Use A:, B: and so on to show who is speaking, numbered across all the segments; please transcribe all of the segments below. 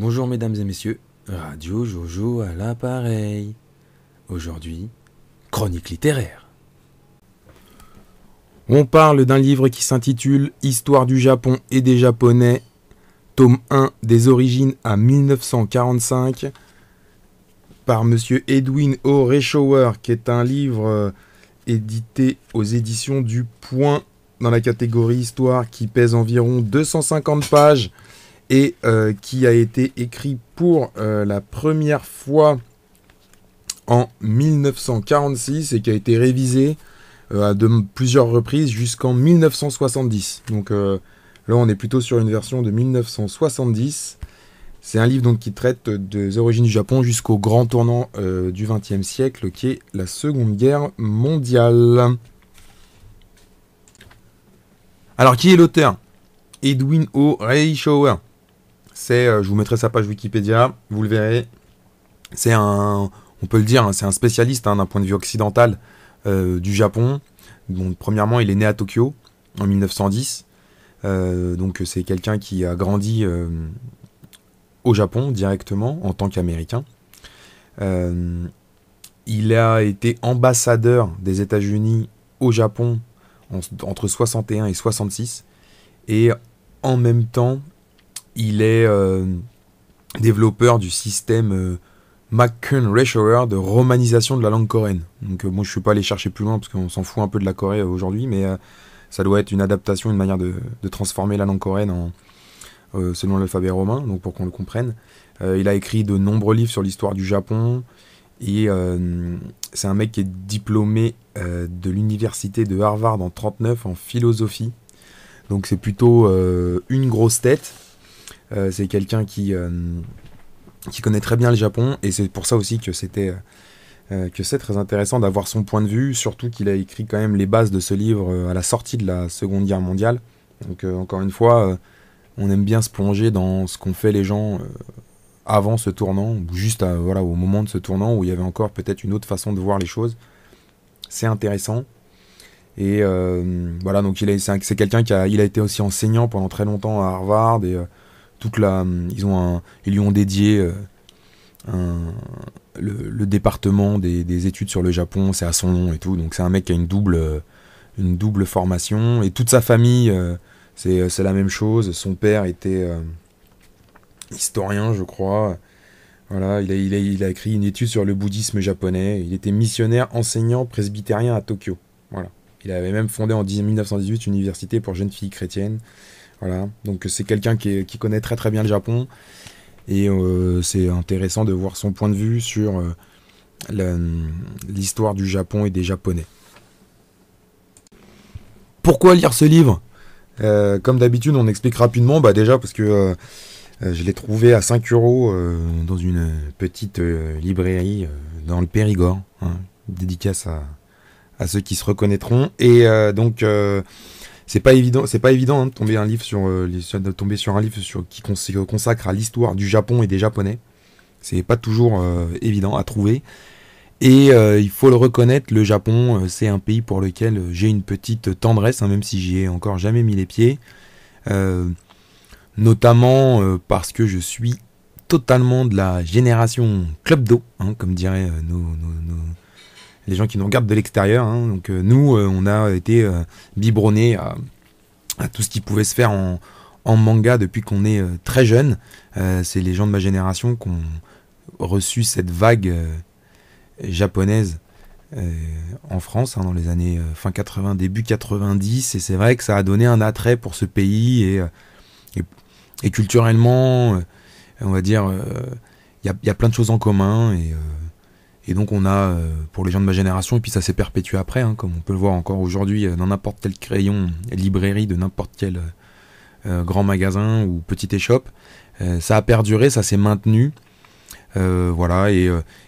A: Bonjour mesdames et messieurs, Radio Jojo à l'appareil. Aujourd'hui, chronique littéraire. On parle d'un livre qui s'intitule Histoire du Japon et des Japonais, tome 1 des origines à 1945, par monsieur Edwin O. Rechower, qui est un livre euh, édité aux éditions du Point dans la catégorie Histoire qui pèse environ 250 pages et euh, qui a été écrit pour euh, la première fois en 1946 et qui a été révisé euh, à de plusieurs reprises jusqu'en 1970. Donc là, on est plutôt sur une version de 1970. C'est un livre donc qui traite des origines du Japon jusqu'au grand tournant du XXe siècle, qui est la Seconde Guerre mondiale. Alors, qui est l'auteur Edwin O. Reischauer. Euh, je vous mettrai sa page Wikipédia, vous le verrez. C'est un, on peut le dire, hein, c'est un spécialiste hein, d'un point de vue occidental euh, du Japon. premièrement, il est né à Tokyo en 1910. Euh, donc c'est quelqu'un qui a grandi au Japon directement en tant qu'Américain. il a été ambassadeur des États-Unis au Japon entre 61 et 66 et en même temps il est euh, développeur du système euh, de romanisation de la langue coréenne. Donc moi euh, je ne suis pas allé chercher plus loin parce qu'on s'en fout un peu de la Corée euh, aujourd'hui, mais ça doit être une adaptation, une manière de, transformer la langue coréenne en, selon l'alphabet romain, donc pour qu'on le comprenne. il a écrit de nombreux livres sur l'histoire du Japon. Et c'est un mec qui est diplômé de l'université de Harvard en 39 en philosophie. Donc c'est plutôt une grosse tête. Euh, c'est quelqu'un qui, euh, qui connaît très bien le Japon et c'est pour ça aussi que c'était euh, que c'est très intéressant d'avoir son point de vue, surtout qu'il a écrit quand même les bases de ce livre à la sortie de la Seconde Guerre mondiale. Donc encore une fois, on aime bien se plonger dans ce qu'ont fait les gens avant ce tournant, ou juste voilà, au moment de ce tournant où il y avait encore peut-être une autre façon de voir les choses. C'est intéressant. Et voilà, donc il est, c'est quelqu'un qui a, il a été aussi enseignant pendant très longtemps à Harvard et toute hum, ils, ont lui ont dédié euh, le, département des, études sur le Japon, c'est à son nom et tout. Donc c'est un mec qui a une double, euh, une double formation et toute sa famille, euh, c'est la même chose. Son père était historien, je crois. Voilà, il a, écrit une étude sur le bouddhisme japonais. Il était missionnaire, enseignant, presbytérien à Tokyo. Voilà. Il avait même fondé en 1918 une université pour jeunes filles chrétiennes. Voilà. Donc c'est quelqu'un qui, connaît très très bien le Japon. Et euh, c'est intéressant de voir son point de vue sur euh, l'histoire du Japon et des Japonais. Pourquoi lire ce livre euh, Comme d'habitude, on explique rapidement. Bah déjà parce que je l'ai trouvé à 5 euros dans une petite librairie dans le Périgord. Hein. dédicace à, à, ceux qui se reconnaîtront. Et donc c'est pas évident, c'est pas évident hein, de tomber un livre sur, euh, tomber sur un livre sur, qui consacre à l'histoire du Japon et des Japonais. C'est pas toujours euh, évident à trouver. Et euh, il faut le reconnaître, le Japon, c'est un pays pour lequel j'ai une petite tendresse, hein, même si j'y ai encore jamais mis les pieds. notamment parce que je suis totalement de la génération club d'eau, hein, comme diraient nos les gens qui nous regardent de l'extérieur. Hein. Donc euh, nous, euh, on a été euh, biberonné à, tout ce qui pouvait se faire en, manga depuis qu'on est très jeune. c'est les gens de ma génération qui ont reçu cette vague japonaise en France hein, dans les années fin 80, début 90. Et c'est vrai que ça a donné un attrait pour ce pays et, culturellement, on va dire, il y a, y, a plein de choses en commun et et donc on a, euh, pour les gens de ma génération, et puis ça s'est perpétué après, hein, comme on peut le voir encore aujourd'hui euh, dans n'importe quel crayon, librairie de n'importe quel euh, grand magasin ou petite échoppe, ça a perduré, ça s'est maintenu. voilà, et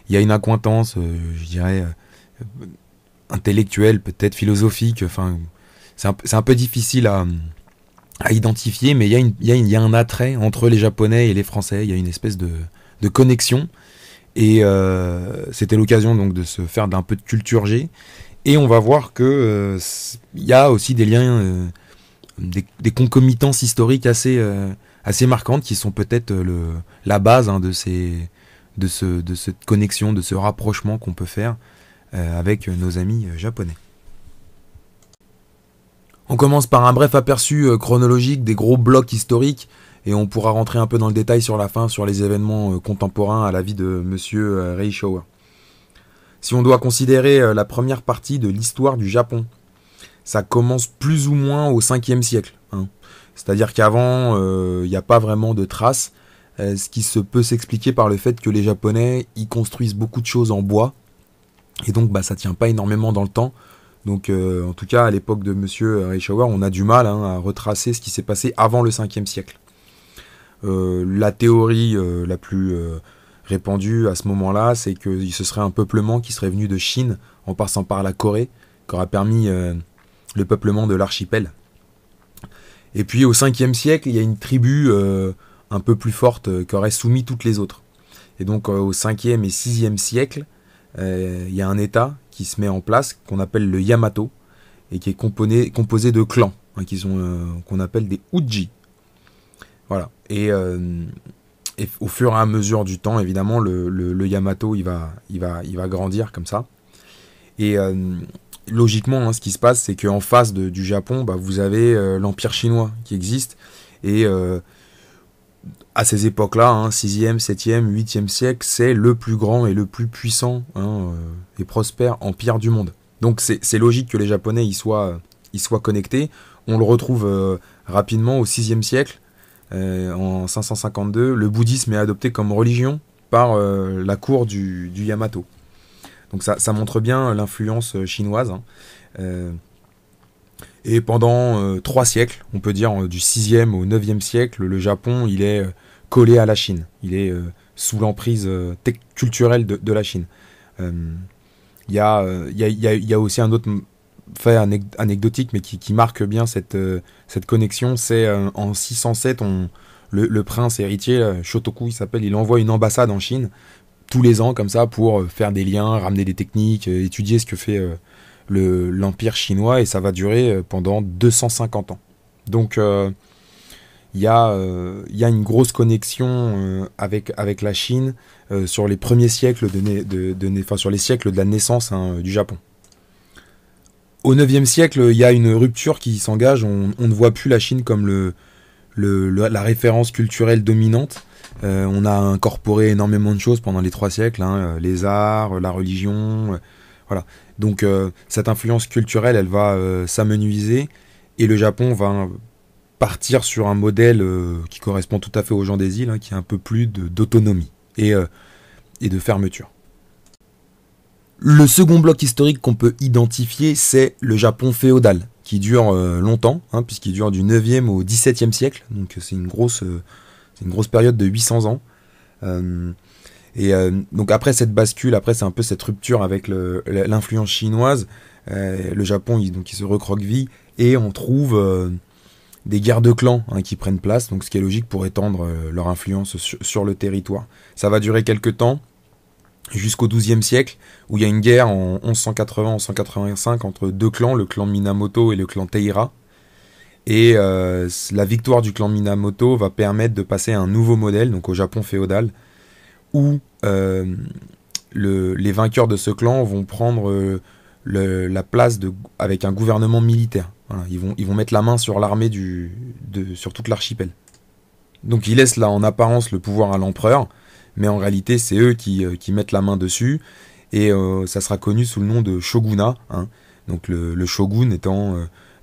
A: il y a une accointance, je dirais, intellectuelle, peut-être philosophique, enfin, c'est un, un, peu difficile à, identifier, mais il y, y, y, a un attrait entre les Japonais et les Français, il y a une espèce de connexion et euh, c'était l'occasion de se faire d'un peu de culture G. Et on va voir qu'il euh, y a aussi des liens, euh, des, concomitances historiques assez marquantes qui sont peut-être la base hein, de de, cette connexion, de ce rapprochement qu'on peut faire avec nos amis japonais. On commence par un bref aperçu chronologique des gros blocs historiques et on pourra rentrer un peu dans le détail sur la fin sur les événements euh, contemporains à la vie de monsieur euh, Reishawa. Si on doit considérer euh, la première partie de l'histoire du Japon, ça commence plus ou moins au 5e siècle. Hein. C'est-à-dire qu'avant, il n'y a pas vraiment de traces, ce qui se peut s'expliquer par le fait que les Japonais y construisent beaucoup de choses en bois, et donc bah, ça tient pas énormément dans le temps. Donc en tout cas, à l'époque de Monsieur Reishawa, on a du mal hein, à retracer ce qui s'est passé avant le 5e siècle. Euh, la théorie euh, la plus euh, répandue à ce moment-là, c'est que ce serait un peuplement qui serait venu de Chine en passant par la Corée, qui aura permis le peuplement de l'archipel. Et puis au 5e siècle, il y a une tribu un peu plus forte qui aurait soumis toutes les autres. Et donc au 5e et 6e siècle, il y a un État qui se met en place qu'on appelle le Yamato et qui est composé, de clans hein, qu'on appelle des Uji. Voilà. Euh, et, au fur et à mesure du temps, évidemment, le, Yamato, il va, il, va, il va grandir comme ça. Et euh, logiquement, hein, ce qui se passe, c'est qu'en face du Japon, bah, vous avez euh, l'Empire chinois qui existe. Et à ces époques-là, 6e, 7e, 8e siècle, c'est le plus grand et le plus puissant hein, et prospère empire du monde. Donc c'est logique que les Japonais soient, y soient, connectés. On le retrouve rapidement au 6e siècle euh, en 552, le bouddhisme est adopté comme religion par euh, la cour du, Yamato. Donc ça, montre bien l'influence euh, chinoise. Hein. Et pendant trois siècles, on peut dire du 6e au 9e siècle, le Japon, il est collé à la Chine. Il est sous l'emprise culturelle de, la Chine. Il y, a, aussi un autre fait anecdotique, mais qui, marque bien cette, euh, cette connexion, c'est euh, en 607, on, le, prince héritier, euh, Shotoku il s'appelle, il envoie une ambassade en Chine tous les ans comme ça pour faire des liens, ramener des techniques, étudier ce que fait le, l'empire chinois et ça va durer pendant 250 ans. Donc il y, a une grosse connexion avec, avec la Chine sur les premiers siècles de, de, sur les siècles de la naissance hein, du Japon au 9e siècle, il y a une rupture qui s'engage. On, ne voit plus la Chine comme la référence culturelle dominante. Euh, on a incorporé énormément de choses pendant les trois siècles, hein, les arts, la religion, euh, voilà. Donc euh, cette influence culturelle, elle va s'amenuiser et le Japon va partir sur un modèle qui correspond tout à fait aux gens des îles, hein, qui est un peu plus d'autonomie et de fermeture. Le second bloc historique qu'on peut identifier, c'est le Japon féodal, qui dure euh, longtemps, hein, puisqu'il dure du 9e au 17e siècle, donc c'est une grosse, euh, une grosse période de 800 ans. Euh, et donc après cette bascule, après c'est un peu cette rupture avec l'influence chinoise, le Japon il, donc, il se recroqueville, et on trouve des guerres de clans hein, qui prennent place, donc ce qui est logique pour étendre leur influence sur, sur le territoire. Ça va durer quelques temps, jusqu'au XIIe siècle, où il y a une guerre en 1180-1185 entre deux clans, le clan Minamoto et le clan Teira. Et euh, la victoire du clan Minamoto va permettre de passer à un nouveau modèle, donc au Japon féodal, où euh, les vainqueurs de ce clan vont prendre euh, la place de, avec un gouvernement militaire. ils, vont, ils vont mettre la main sur l'armée du, sur toute l'archipel. Donc ils laissent là en apparence le pouvoir à l'empereur, mais en réalité c'est eux qui, euh, mettent la main dessus, et euh, ça sera connu sous le nom de shogunat, hein. donc le, shogun étant,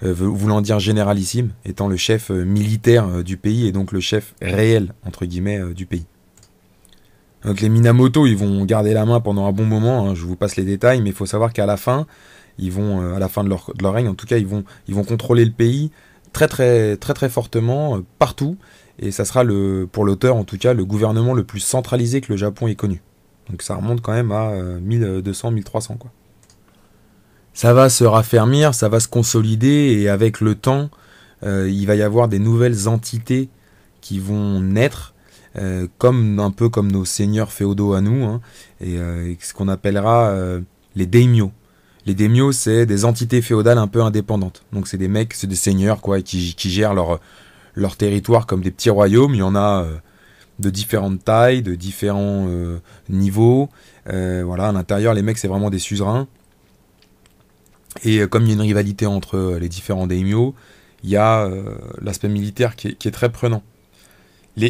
A: euh, voulant dire généralissime, étant le chef militaire du pays, et donc le chef réel, entre guillemets, du pays. Donc les Minamoto, ils vont garder la main pendant un bon moment, hein. je vous passe les détails, mais il faut savoir qu'à la fin, ils vont, à la fin de leur, règne, en tout cas, ils vont, ils vont contrôler le pays très très très très fortement, partout, et ça sera le, pour l'auteur en tout cas le gouvernement le plus centralisé que le Japon ait connu. Donc ça remonte quand même à 1200-1300 euh, euh, quoi. Ça va se raffermir, ça va se consolider et avec le temps, euh, il va y avoir des nouvelles entités qui vont naître, comme un peu comme nos seigneurs féodaux à nous, hein, et, ce qu'on appellera les daimyo. Les daimyo, c'est des entités féodales un peu indépendantes. Donc c'est des mecs, c'est des seigneurs quoi, qui gèrent leur leur territoire comme des petits royaumes. Il y en a euh, de différentes tailles, de différents euh, niveaux. Euh, voilà, à l'intérieur, les mecs, c'est vraiment des suzerains. Et comme il y a une rivalité entre les différents daimyo, il y a l'aspect militaire qui est, très prenant. Les,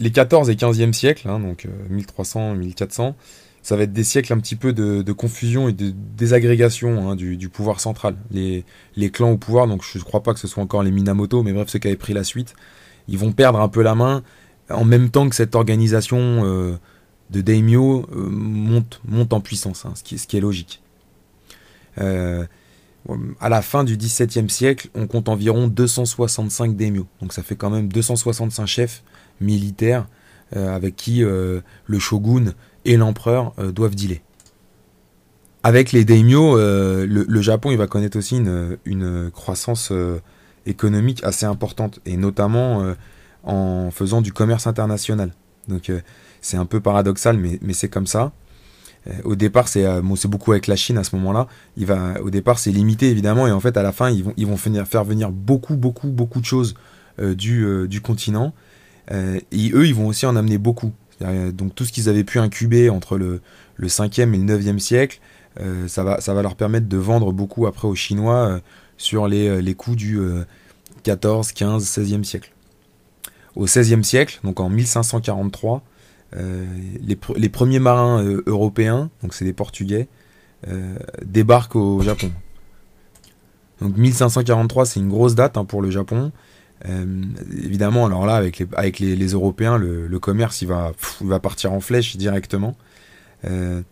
A: les, 14 et 15e siècles, hein, donc 1300-1400, ça va être des siècles un petit peu de, confusion et de désagrégation hein, du, pouvoir central. Les, clans au pouvoir, donc je ne crois pas que ce soit encore les Minamoto, mais bref, ceux qui avaient pris la suite, ils vont perdre un peu la main en même temps que cette organisation euh, de daimyo euh, monte, en puissance, hein, ce, qui, est logique. Euh, à la fin du XVIIe siècle, on compte environ 265 daimyo, donc ça fait quand même 265 chefs militaires avec qui le shogun et l'empereur euh, doivent dealer. Avec les daimyo, euh, le, Japon il va connaître aussi une, une croissance euh, économique assez importante, et notamment en faisant du commerce international. Donc c'est un peu paradoxal, mais, c'est comme ça. au départ, c'est beaucoup avec la Chine à ce moment-là. Il va, au départ, c'est limité évidemment, et en fait, à la fin, ils vont, ils vont faire venir beaucoup, beaucoup, beaucoup de choses du, du continent. et eux, ils vont aussi en amener beaucoup. Donc tout ce qu'ils avaient pu incuber entre le, 5e et le 9e siècle, euh, ça, va, leur permettre de vendre beaucoup après aux Chinois euh, sur les, euh, coûts du 14, 15, 16e siècle. Au 16e siècle, donc en 1543, les, premiers marins européens, donc c'est des Portugais, débarquent au Japon. Donc 1543, c'est une grosse date hein, pour le Japon. Euh, évidemment, alors là, avec les, avec les, Européens, le, commerce, il va, va partir en flèche directement. Euh,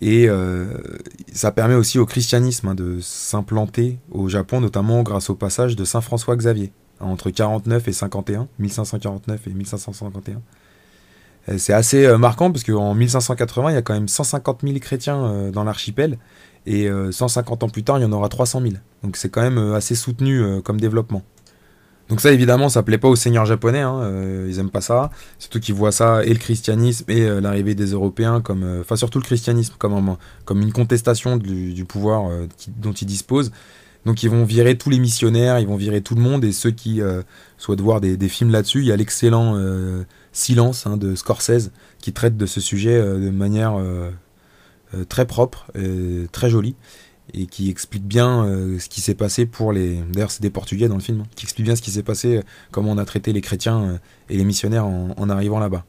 A: et euh, ça permet aussi au christianisme hein, de s'implanter au Japon, notamment grâce au passage de Saint François Xavier, entre 49 et 51, 1549 et 1551. C'est assez marquant parce qu'en 1580, il y a quand même 150 000 chrétiens dans l'archipel et 150 ans plus tard, il y en aura 300 000. Donc c'est quand même assez soutenu comme développement. Donc ça, évidemment, ça plaît pas aux seigneurs japonais. Hein, euh, ils aiment pas ça. Surtout qu'ils voient ça et le christianisme et euh, l'arrivée des Européens comme, euh, enfin surtout le christianisme comme, une contestation du, pouvoir dont ils disposent. Donc ils vont virer tous les missionnaires, ils vont virer tout le monde et ceux qui souhaitent voir des, films là-dessus, il y a l'excellent Silence hein, de Scorsese qui traite de ce sujet de manière très propre, et très jolie et qui explique bien euh, ce qui s'est passé pour les. D'ailleurs, c'est des Portugais dans le film, hein, qui explique bien ce qui s'est passé, euh, comment on a traité les chrétiens euh, et les missionnaires en, arrivant là-bas.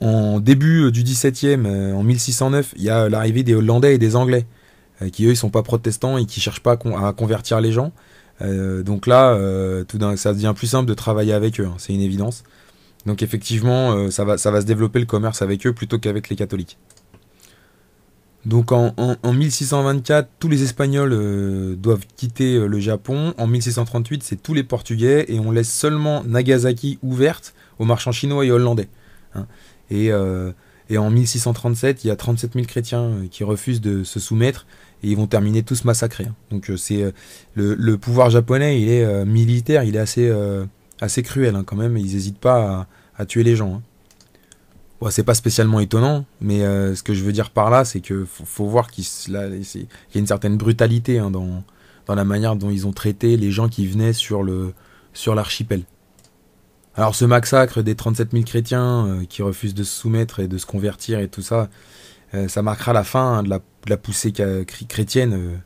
A: En début du 17e, en 1609, il y a l'arrivée des Hollandais et des Anglais, qui eux, ils sont pas protestants et qui cherchent pas à, convertir les gens. donc là, tout ça devient plus simple de travailler avec eux, hein, c'est une évidence. Donc effectivement, ça, va, ça va se développer le commerce avec eux plutôt qu'avec les catholiques. Donc en, 1624, tous les Espagnols euh, doivent quitter euh, le Japon. En 1638, c'est tous les Portugais et on laisse seulement Nagasaki ouverte aux marchands chinois et hollandais. Hein. Euh, et, en 1637, il y a 37 000 chrétiens qui refusent de se soumettre et ils vont terminer tous massacrés. Hein. Donc c'est le, pouvoir japonais, il est militaire, il est assez, assez cruel hein, quand même. Ils n'hésitent pas à, tuer les gens c'est pas spécialement étonnant, mais euh, ce que je veux dire par là, c'est que faut, voir qu'il y a une certaine brutalité hein, dans, la manière dont ils ont traité les gens qui venaient sur sur l'archipel. Alors ce massacre des 37 000 chrétiens euh, qui refusent de se soumettre et de se convertir et tout ça, euh, ça marquera la fin hein, de, la, poussée chrétienne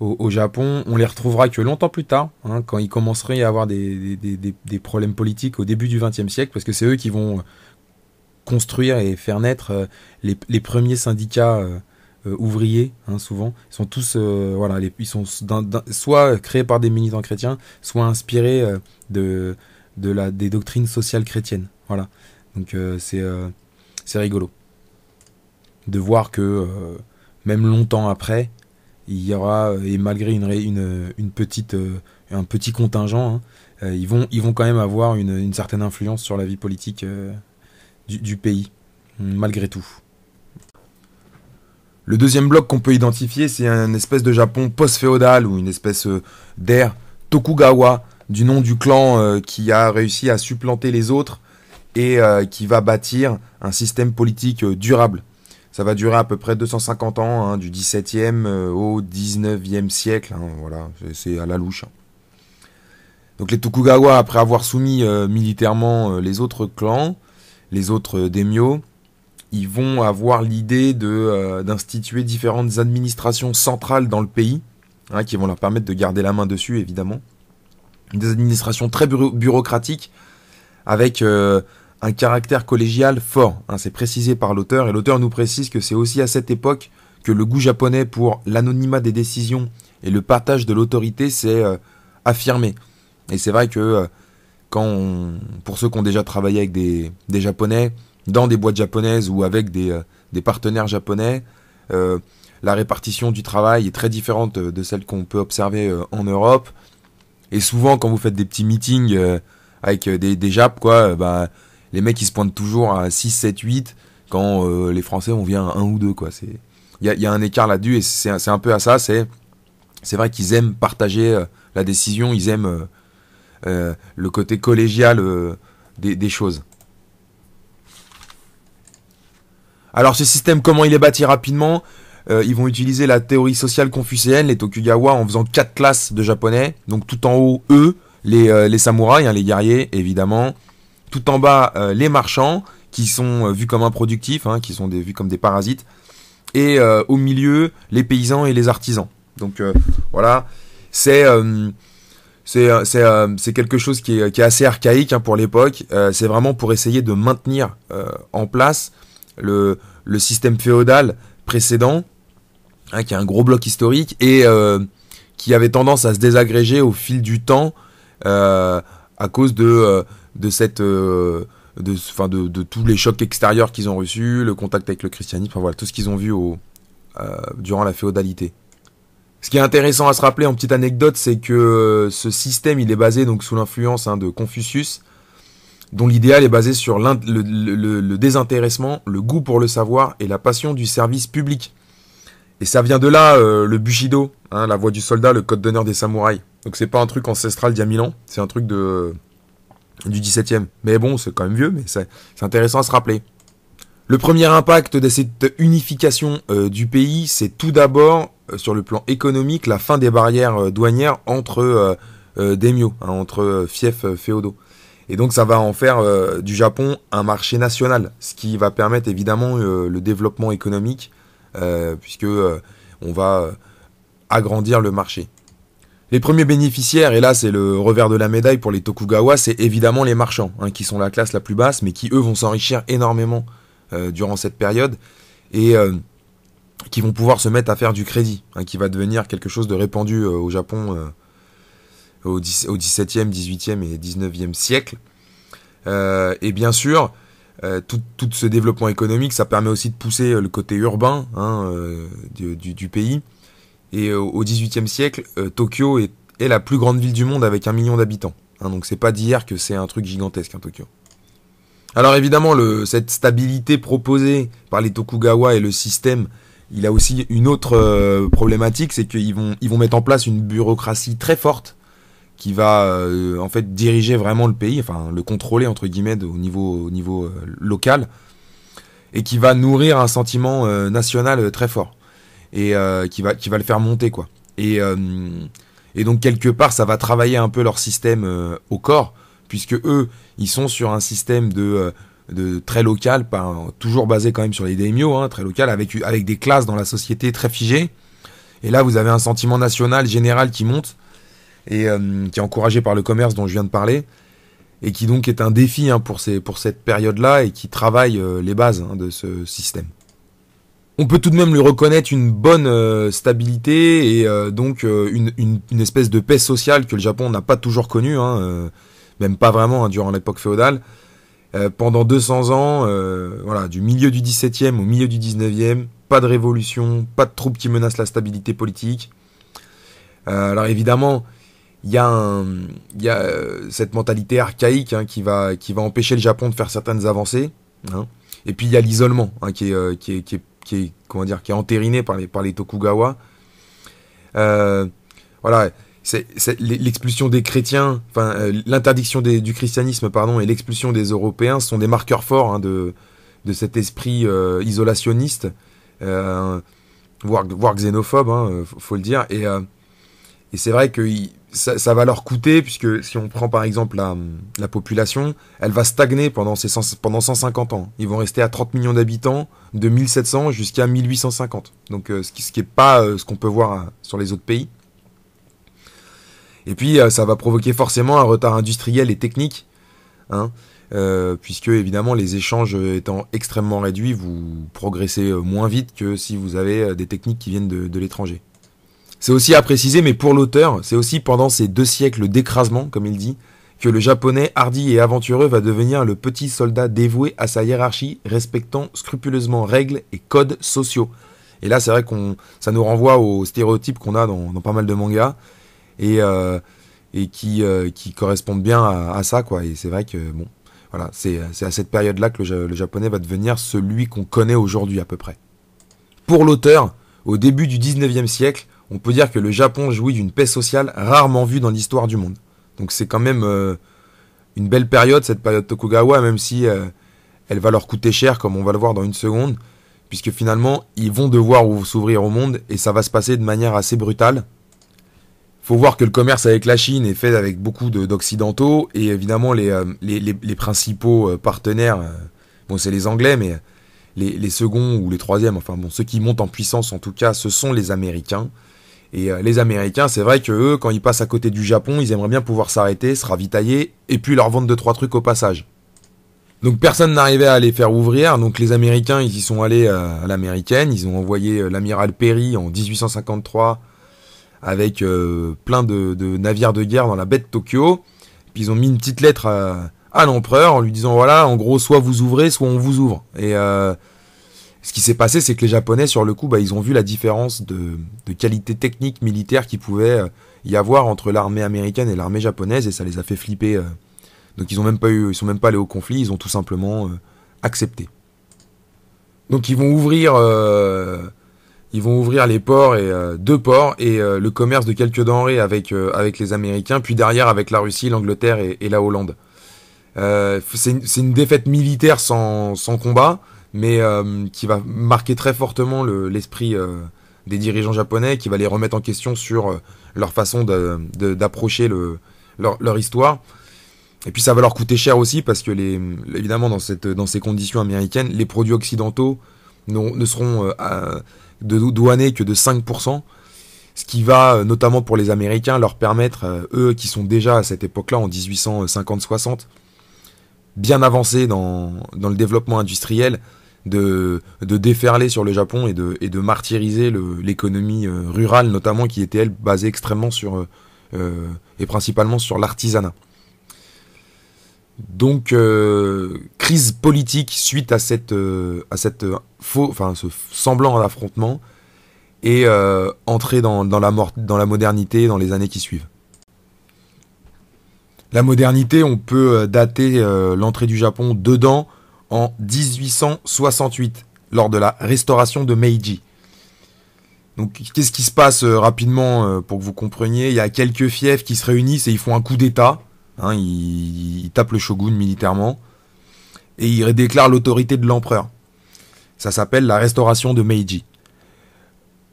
A: au, Japon. On les retrouvera que longtemps plus tard, hein, quand ils commenceraient à avoir des, des problèmes politiques au début du XXe siècle, parce que c'est eux qui vont construire et faire naître euh, les, premiers syndicats euh, euh, ouvriers, hein, souvent. Ils sont tous, voilà, ils sont soit créés par des militants chrétiens, soit inspirés de, de des doctrines sociales chrétiennes. Voilà. Donc c'est c'est rigolo de voir que même longtemps après, il y aura et malgré une, une, une petite un petit contingent, hein, ils vont ils vont quand même avoir une, une certaine influence sur la vie politique du, pays, malgré tout. Le deuxième bloc qu'on peut identifier, c'est une espèce de Japon post-féodal ou une espèce euh, d'ère Tokugawa, du nom du clan euh, qui a réussi à supplanter les autres et euh, qui va bâtir un système politique durable. Ça va durer à peu près 250 ans, hein, du 17e au 19e siècle. Hein, voilà, c'est à la louche. Donc les Tokugawa, après avoir soumis militairement les autres clans, les autres euh, daimyo, ils vont avoir l'idée euh, d'instituer différentes administrations centrales dans le pays, hein, qui vont leur permettre de garder la main dessus, évidemment. Des administrations très bureaucratiques, avec euh, un caractère collégial fort. Hein, c'est précisé par l'auteur, et l'auteur nous précise que c'est aussi à cette époque que le goût japonais pour l'anonymat des décisions et le partage de l'autorité s'est affirmé. Et c'est vrai que pour ceux qui ont déjà travaillé avec des, japonais, dans des boîtes japonaises ou avec des, euh, partenaires japonais, euh, la répartition du travail est très différente euh, de celle qu'on peut observer en Europe. Et souvent, quand vous faites des petits meetings avec des, des Japs, quoi, bah, les mecs ils se pointent toujours à 6, 7, 8 quand les Français on vient à 1 ou 2 quoi. C'est il y, a, un écart là-dessus et c'est un peu à ça. C'est c'est vrai qu'ils aiment partager la décision, ils aiment euh, le côté collégial euh, des, choses. Alors ce système, comment il est bâti rapidement euh, Ils vont utiliser la théorie sociale confucéenne, les Tokugawa, en faisant quatre classes de japonais. Donc tout en haut, eux, les, les samouraïs, hein, les guerriers, évidemment. Tout en bas, les marchands, qui sont vus comme improductifs, hein, qui sont des, vus comme des parasites. Et au milieu, les paysans et les artisans. Donc voilà, c'est euh, euh, c'est quelque chose qui est assez archaïque hein, pour l'époque. Euh, c'est vraiment pour essayer de maintenir en place le système féodal précédent, hein, qui est un gros bloc historique et qui avait tendance à se désagréger au fil du temps à cause de de cette de, de, tous les chocs extérieurs qu'ils ont reçus, le contact avec le christianisme, voilà, tout ce qu'ils ont vu au, durant la féodalité. Ce qui est intéressant à se rappeler en petite anecdote, c'est que euh, ce système, il est basé donc sous l'influence hein, de Confucius, dont l'idéal est basé sur le, désintéressement, le goût pour le savoir et la passion du service public. Et ça vient de là euh, le bushido, hein, la voix du soldat, le code d'honneur des samouraïs. Donc c'est pas un truc ancestral d'il y a mille ans, c'est un truc de euh, du 17e. Mais bon, c'est quand même vieux, mais c'est intéressant à se rappeler. Le premier impact de cette unification du pays, c'est tout d'abord euh, sur le plan économique la fin des barrières euh, douanières entre euh, daimyo, hein, entre fief féodaux. Et donc ça va en faire du Japon un marché national, ce qui va permettre évidemment le développement économique, puisque on va agrandir le marché. Les premiers bénéficiaires, et là c'est le revers de la médaille pour les Tokugawa, c'est évidemment les marchands, hein, qui sont la classe la plus basse, mais qui eux vont s'enrichir énormément durant cette période. Et qui vont pouvoir se mettre à faire du crédit, hein, qui va devenir quelque chose de répandu euh, au Japon euh, au, XVIIe, au, 17e, 18e et 19e siècle. Euh, et bien sûr, tout, ce développement économique, ça permet aussi de pousser le côté urbain hein, du, pays. Et au XVIIIe siècle, Tokyo est, la plus grande ville du monde avec un million d'habitants. Hein, donc c'est pas d'hier que c'est un truc gigantesque, hein, Tokyo. Alors évidemment, cette stabilité proposée par les Tokugawa et le système il a aussi une autre euh, problématique, c'est qu'ils vont, ils vont mettre en place une bureaucratie très forte qui va euh, en fait diriger vraiment le pays, enfin le contrôler entre guillemets au niveau, au niveau euh, local, et qui va nourrir un sentiment national très fort et qui va, qui va le faire monter quoi. Et, et donc quelque part, ça va travailler un peu leur système au corps, puisque eux, ils sont sur un système de de très local, toujours basé quand même sur les daimyo, hein, très local, avec, des classes dans la société très figées. Et là, vous avez un sentiment national général qui monte et euh, qui est encouragé par le commerce dont je viens de parler et qui donc est un défi hein, pour, cette période-là et qui travaille euh, les bases hein, de ce système. On peut tout de même lui reconnaître une bonne euh, stabilité et donc une, espèce de paix sociale que le Japon n'a pas toujours connue, même pas vraiment durant l'époque féodale. Euh, pendant 200 ans, euh, voilà, du milieu du 17e au milieu du 19e, pas de révolution, pas de troupes qui menacent la stabilité politique. Euh, alors évidemment, il y a, cette mentalité archaïque hein, qui, va, empêcher le Japon de faire certaines avancées. Hein. Et puis il y a l'isolement hein, qui, est, qui, entériné par les, par les Tokugawa. voilà, l'expulsion des chrétiens, enfin euh, l'interdiction du christianisme pardon et l'expulsion des Européens sont des marqueurs forts hein, de, de cet esprit euh, isolationniste, euh, voire, xénophobe, hein, faut, le dire. Et, c'est vrai que ça, va leur coûter puisque si on prend par exemple la, population, elle va stagner pendant pendant 150 ans. Ils vont rester à 30 millions d'habitants de 1700 jusqu'à 1850. Donc ce qui, ce qui est pas ce qu'on peut voir sur les autres pays. Et puis euh, ça va provoquer forcément un retard industriel et technique, hein, euh, puisque évidemment les échanges euh, étant extrêmement réduits, vous progressez moins vite que si vous avez des techniques qui viennent de, l'étranger. C'est aussi à préciser, mais pour l'auteur, c'est aussi pendant ces deux siècles d'écrasement, comme il dit, que le japonais hardi et aventureux va devenir le petit soldat dévoué à sa hiérarchie, respectant scrupuleusement règles et codes sociaux. Et là, c'est vrai qu'on, ça nous renvoie aux stéréotypes qu'on a dans, pas mal de mangas, et, euh, euh, qui, correspondent bien à, ça, quoi. Et c'est vrai que, bon, voilà, c'est à cette période-là que le, japonais va devenir celui qu'on connaît aujourd'hui, à peu près. Pour l'auteur, au début du 19e siècle, on peut dire que le Japon jouit d'une paix sociale rarement vue dans l'histoire du monde. Donc c'est quand même euh, une belle période, cette période Tokugawa, même si elle va leur coûter cher, comme on va le voir dans une seconde, puisque finalement, ils vont devoir s'ouvrir au monde, et ça va se passer de manière assez brutale, faut voir que le commerce avec la Chine est fait avec beaucoup d'occidentaux et évidemment les, euh, principaux euh, partenaires, euh, bon c'est les Anglais mais les, seconds ou les troisièmes, enfin bon ceux qui montent en puissance en tout cas, ce sont les Américains. Et les Américains, c'est vrai que eux, quand ils passent à côté du Japon, ils aimeraient bien pouvoir s'arrêter, se ravitailler et puis leur vendre deux trois trucs au passage. Donc personne n'arrivait à les faire ouvrir, donc les Américains ils y sont allés à l'américaine, ils ont envoyé l'amiral Perry en 1853 avec euh, plein de, navires de guerre dans la baie de Tokyo. Puis ils ont mis une petite lettre à, l'empereur en lui disant voilà, en gros, soit vous ouvrez, soit on vous ouvre. Et euh, ce qui s'est passé, c'est que les Japonais, sur le coup, bah, ils ont vu la différence de, qualité technique militaire qu'il pouvait euh, y avoir entre l'armée américaine et l'armée japonaise, et ça les a fait flipper. Donc ils ont même pas eu, ils sont même pas allés au conflit, ils ont tout simplement accepté. Donc ils vont ouvrir ils vont ouvrir les ports et euh, deux ports et euh, le commerce de quelques denrées avec euh, avec les Américains, puis derrière avec la Russie, l'Angleterre et, la Hollande. c'est une, défaite militaire sans, combat, mais qui va marquer très fortement l'esprit des dirigeants japonais, qui va les remettre en question sur leur façon d'approcher leur, histoire. Et puis ça va leur coûter cher aussi parce que les, évidemment dans cette dans ces conditions américaines, les produits occidentaux ne seront de douaner que de 5%, ce qui va, euh, notamment pour les Américains, leur permettre, euh, eux qui sont déjà à cette époque-là, en 1850-60, bien avancés dans, le développement industriel, de, déferler sur le Japon et de, et de martyriser l'économie euh, rurale, notamment qui était, elle, basée extrêmement sur, et principalement sur l'artisanat. Donc, euh, crise politique suite à, cette, euh, à cette euh, faux, enfin, ce semblant d'affrontement et entrée dans, la dans la modernité dans les années qui suivent. La modernité, on peut dater l'entrée du Japon dedans en 1868, lors de la restauration de Meiji. Donc, qu'est-ce qui se passe rapidement pour que vous compreniez Il y a quelques fiefs qui se réunissent et ils font un coup d'État Hein, il, tape le shogun militairement et il déclare l'autorité de l'empereur. Ça s'appelle la restauration de Meiji.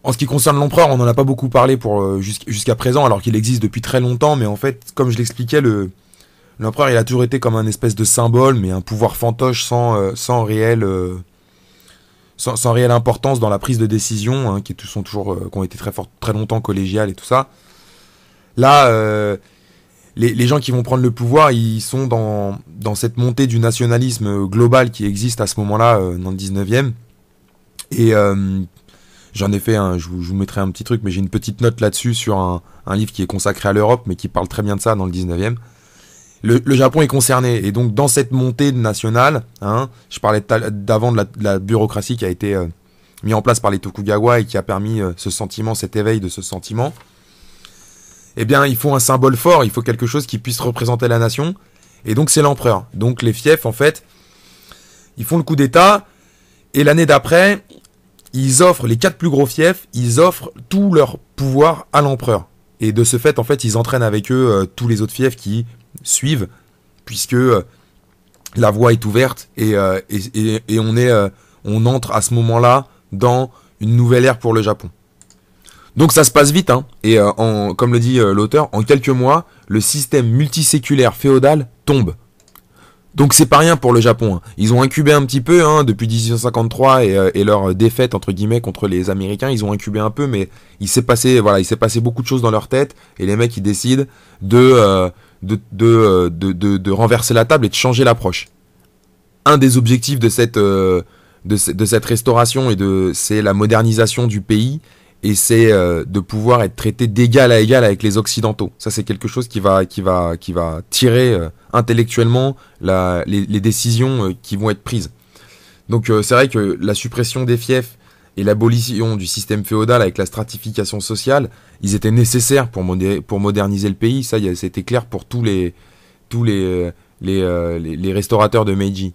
A: En ce qui concerne l'empereur, on n'en a pas beaucoup parlé pour euh, jusqu'à présent, alors qu'il existe depuis très longtemps, mais en fait, comme je l'expliquais, l'empereur il a toujours été comme un espèce de symbole, mais un pouvoir fantoche sans, euh, sans réel. Euh, sans, réelle importance dans la prise de décision, hein, qui sont toujours, ont été très fort, très longtemps collégiales et tout ça. Là, les, gens qui vont prendre le pouvoir, ils sont dans, dans cette montée du nationalisme euh, global qui existe à ce moment-là, euh, dans le 19e. Et euh, j'en ai fait un, je vous, mettrai un petit truc, mais j'ai une petite note là-dessus sur un, livre qui est consacré à l'Europe, mais qui parle très bien de ça dans le 19e. Le, Japon est concerné, et donc dans cette montée nationale, hein, je parlais d'avant de, la bureaucratie qui a été mise en place par les Tokugawa et qui a permis ce sentiment, cet éveil de ce sentiment eh bien, il faut un symbole fort, il faut quelque chose qui puisse représenter la nation. Et donc, c'est l'empereur. Donc, les fiefs, en fait, ils font le coup d'État. Et l'année d'après, ils offrent, les quatre plus gros fiefs, ils offrent tout leur pouvoir à l'empereur. Et de ce fait, en fait, ils entraînent avec eux euh, tous les autres fiefs qui suivent, puisque euh, la voie est ouverte et, euh, et on, est, on entre à ce moment-là dans une nouvelle ère pour le Japon. Donc ça se passe vite, hein. et euh, en, comme le dit euh, l'auteur, en quelques mois, le système multiséculaire féodal tombe. Donc c'est pas rien pour le Japon. Hein. Ils ont incubé un petit peu hein, depuis 1853 euh, et, leur défaite entre guillemets contre les Américains. Ils ont incubé un peu, mais il s'est passé voilà, il s'est passé beaucoup de choses dans leur tête et les mecs ils décident de de, de, renverser la table et de changer l'approche. Un des objectifs de cette de cette restauration et de c'est la modernisation du pays et c'est euh, de pouvoir être traité d'égal à égal avec les occidentaux. Ça c'est quelque chose qui va qui va qui va tirer euh, intellectuellement les, décisions euh, qui vont être prises. Donc c'est vrai que la suppression des fiefs et l'abolition du système féodal avec la stratification sociale, ils étaient nécessaires pour pour moderniser le pays. Ça c'était clair pour tous les tous les, les restaurateurs de Meiji.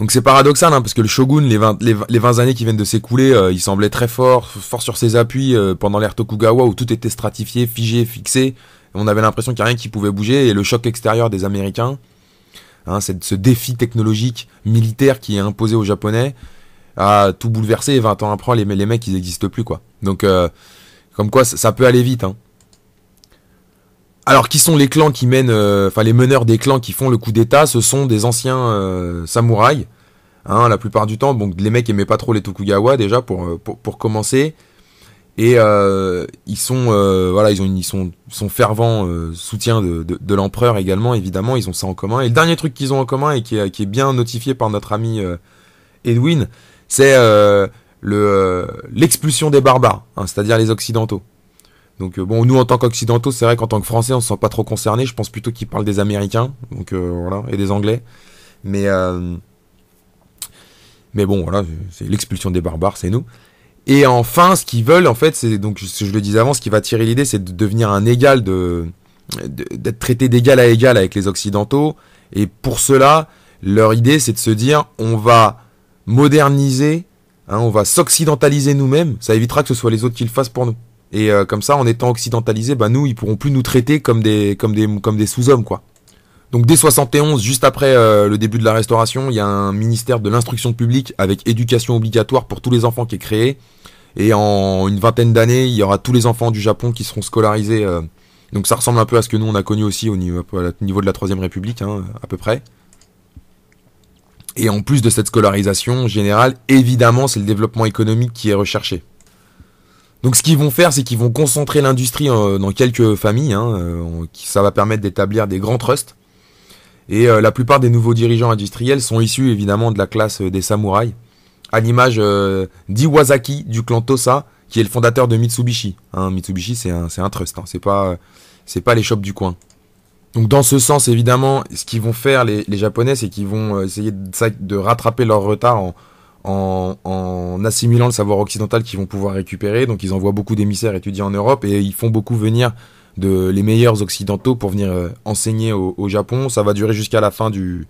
A: Donc c'est paradoxal, hein, parce que le shogun, les 20, les, années qui viennent de s'écouler, euh, il semblait très fort, fort sur ses appuis euh, pendant l'ère Tokugawa, où tout était stratifié, figé, fixé. On avait l'impression qu'il n'y a rien qui pouvait bouger, et le choc extérieur des Américains, hein, c'est ce défi technologique, militaire qui est imposé aux Japonais, a tout bouleversé, et 20 ans après, les, les mecs, ils n'existent plus, quoi. Donc, euh, comme quoi, ça, ça peut aller vite, hein. Alors, qui sont les clans qui mènent, euh, enfin les meneurs des clans qui font le coup d'État Ce sont des anciens euh, samouraïs. Hein, la plupart du temps, donc les mecs aimaient pas trop les Tokugawa déjà pour, euh, pour, commencer et ils sont voilà ils ont ils sont sont fervents soutiens de, l'empereur également évidemment ils ont ça en commun et le dernier truc qu'ils ont en commun et qui est, bien notifié par notre ami Edwin c'est le l'expulsion des barbares hein, c'est-à-dire les occidentaux donc euh, bon, nous en tant qu'occidentaux, c'est vrai qu'en tant que Français, on ne se sent pas trop concerné. Je pense plutôt qu'ils parlent des Américains, donc euh, voilà, et des Anglais. Mais euh, mais bon, voilà, c'est l'expulsion des barbares, c'est nous. Et enfin, ce qu'ils veulent, en fait, c'est donc, je, je le disais avant, ce qui va tirer l'idée, c'est de devenir un égal, de d'être traité d'égal à égal avec les occidentaux. Et pour cela, leur idée, c'est de se dire, on va moderniser, hein, on va s'occidentaliser nous-mêmes. Ça évitera que ce soit les autres qui le fassent pour nous. Et euh, comme ça, en étant occidentalisés, bah, nous, ils pourront plus nous traiter comme des, comme des, comme des sous-hommes, quoi. Donc dès 71, juste après euh, le début de la restauration, il y a un ministère de l'instruction publique avec éducation obligatoire pour tous les enfants qui est créé. Et en une vingtaine d'années, il y aura tous les enfants du Japon qui seront scolarisés. Euh. donc ça ressemble un peu à ce que nous on a connu aussi au niveau, au niveau de la Troisième République, hein, à peu près. Et en plus de cette scolarisation générale, évidemment, c'est le développement économique qui est recherché. Donc ce qu'ils vont faire, c'est qu'ils vont concentrer l'industrie euh, dans quelques familles, hein, euh, ça va permettre d'établir des grands trusts. Et euh, la plupart des nouveaux dirigeants industriels sont issus évidemment de la classe des samouraïs, à l'image d'Iwasaki du clan Tosa, qui est le fondateur de Mitsubishi. Hein, Mitsubishi, c'est un, trust, hein. c'est pas, pas les shops du coin. Donc dans ce sens, évidemment, ce qu'ils vont faire les, Japonais, c'est qu'ils vont essayer de, de rattraper leur retard en, en, assimilant le savoir occidental qu'ils vont pouvoir récupérer. Donc ils envoient beaucoup d'émissaires étudier en Europe et ils font beaucoup venir de les meilleurs occidentaux pour venir euh, enseigner au, Japon. Ça va durer jusqu'à la fin du,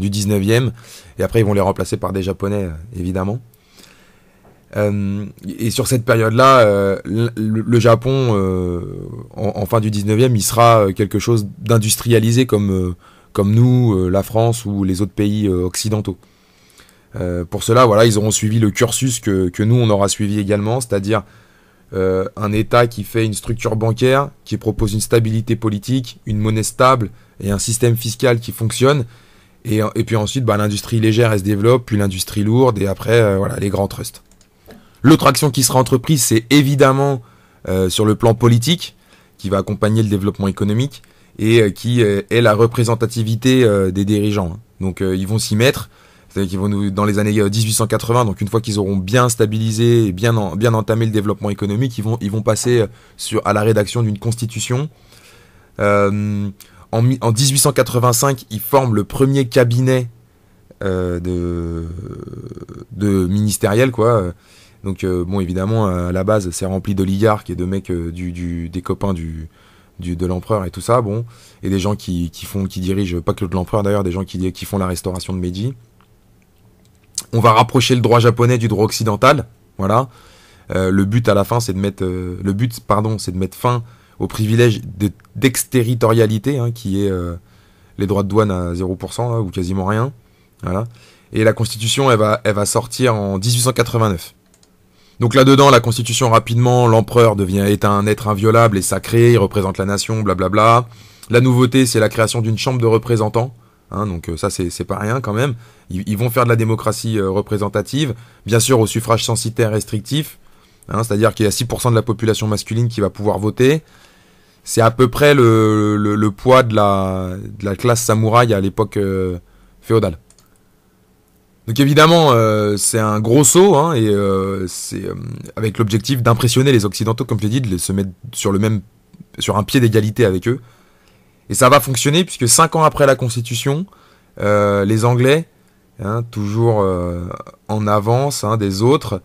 A: 19e. Et après ils vont les remplacer par des Japonais, euh, évidemment. Euh, et sur cette période-là, le, Japon, en, fin du 19e, il sera quelque chose d'industrialisé comme, comme nous, la France ou les autres pays occidentaux. Euh, pour cela, voilà, ils auront suivi le cursus que, nous, on aura suivi également, c'est-à-dire euh, un État qui fait une structure bancaire, qui propose une stabilité politique, une monnaie stable et un système fiscal qui fonctionne. Et, puis ensuite, bah, l'industrie légère, se développe, puis l'industrie lourde, et après, euh, voilà, les grands trusts. L'autre action qui sera entreprise, c'est évidemment sur le plan politique, qui va accompagner le développement économique, et qui est la représentativité des dirigeants. Donc ils vont s'y mettre, cest qu'ils vont nous, dans les années 1880, euh, donc une fois qu'ils auront bien stabilisé et bien, bien entamé le développement économique, ils vont, ils vont passer euh, sur, à la rédaction d'une constitution. Euh, en, 1885, ils forment le premier cabinet de, ministériel, quoi. Donc, bon, évidemment, à la base, c'est rempli d'oligarques et de mecs du, des copains du, de l'empereur et tout ça, bon, et des gens qui, font, qui dirigent, pas que de l'empereur d'ailleurs, des gens qui, qui font la restauration de Meiji on va rapprocher le droit japonais du droit occidental. Voilà. Euh, le but à la fin, c'est de mettre euh, le but, pardon, c'est de mettre fin au privilège d'exterritorialité, hein, qui est euh, les droits de douane à 0% ou quasiment rien. Voilà. Et la Constitution, elle va, elle va sortir en 1889. Donc là-dedans, la Constitution rapidement, l'empereur devient est un être inviolable et sacré, il représente la nation, blablabla. La nouveauté, c'est la création d'une chambre de représentants Hein, donc euh, ça, c'est pas rien quand même. Ils, vont faire de la démocratie euh, représentative, bien sûr au suffrage censitaire restrictif, hein, c'est-à-dire qu'il y a 6% de la population masculine qui va pouvoir voter. C'est à peu près le, poids de la, classe samouraï à l'époque euh, féodale. Donc évidemment, c'est un gros saut, hein, et c'est avec l'objectif d'impressionner les Occidentaux, comme je l'ai dit, de se mettre sur le même sur un pied d'égalité avec eux. Et ça va fonctionner puisque cinq ans après la Constitution, euh, les Anglais, hein, toujours euh, en avance hein, des autres,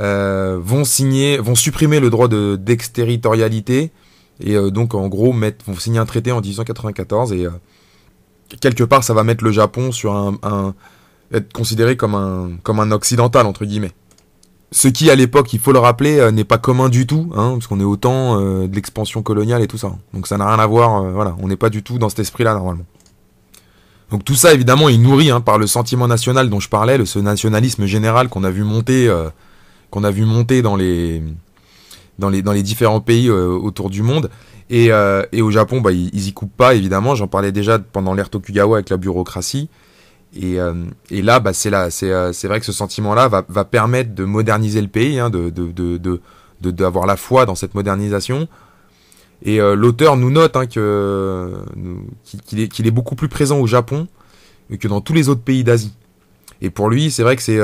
A: euh, vont signer, vont supprimer le droit de d'exterritorialité et donc en gros mettre, vont signer un traité en 1894 et quelque part ça va mettre le Japon sur un, un, être considéré comme un comme un occidental entre guillemets. Ce qui, à l'époque, il faut le rappeler, euh, n'est pas commun du tout, hein, parce qu'on est autant euh, de l'expansion coloniale et tout ça. Donc ça n'a rien à voir, euh, voilà, on n'est pas du tout dans cet esprit-là, normalement. Donc tout ça, évidemment, est nourri hein, par le sentiment national dont je parlais, le, ce nationalisme général qu'on a vu monter, qu'on a vu monter dans les, dans les, dans les différents pays autour du monde. Et, au Japon, bah, ils, ils, y coupent pas, évidemment. J'en parlais déjà pendant l'ère Tokugawa avec la bureaucratie. Euh, et, là, bah, euh, c'est vrai que ce sentiment-là va, permettre de moderniser le pays, hein, d'avoir la foi dans cette modernisation. Et euh, l'auteur nous note hein, qu'il, est, beaucoup plus présent au Japon que dans tous les autres pays d'Asie. Et pour lui, c'est vrai que c'est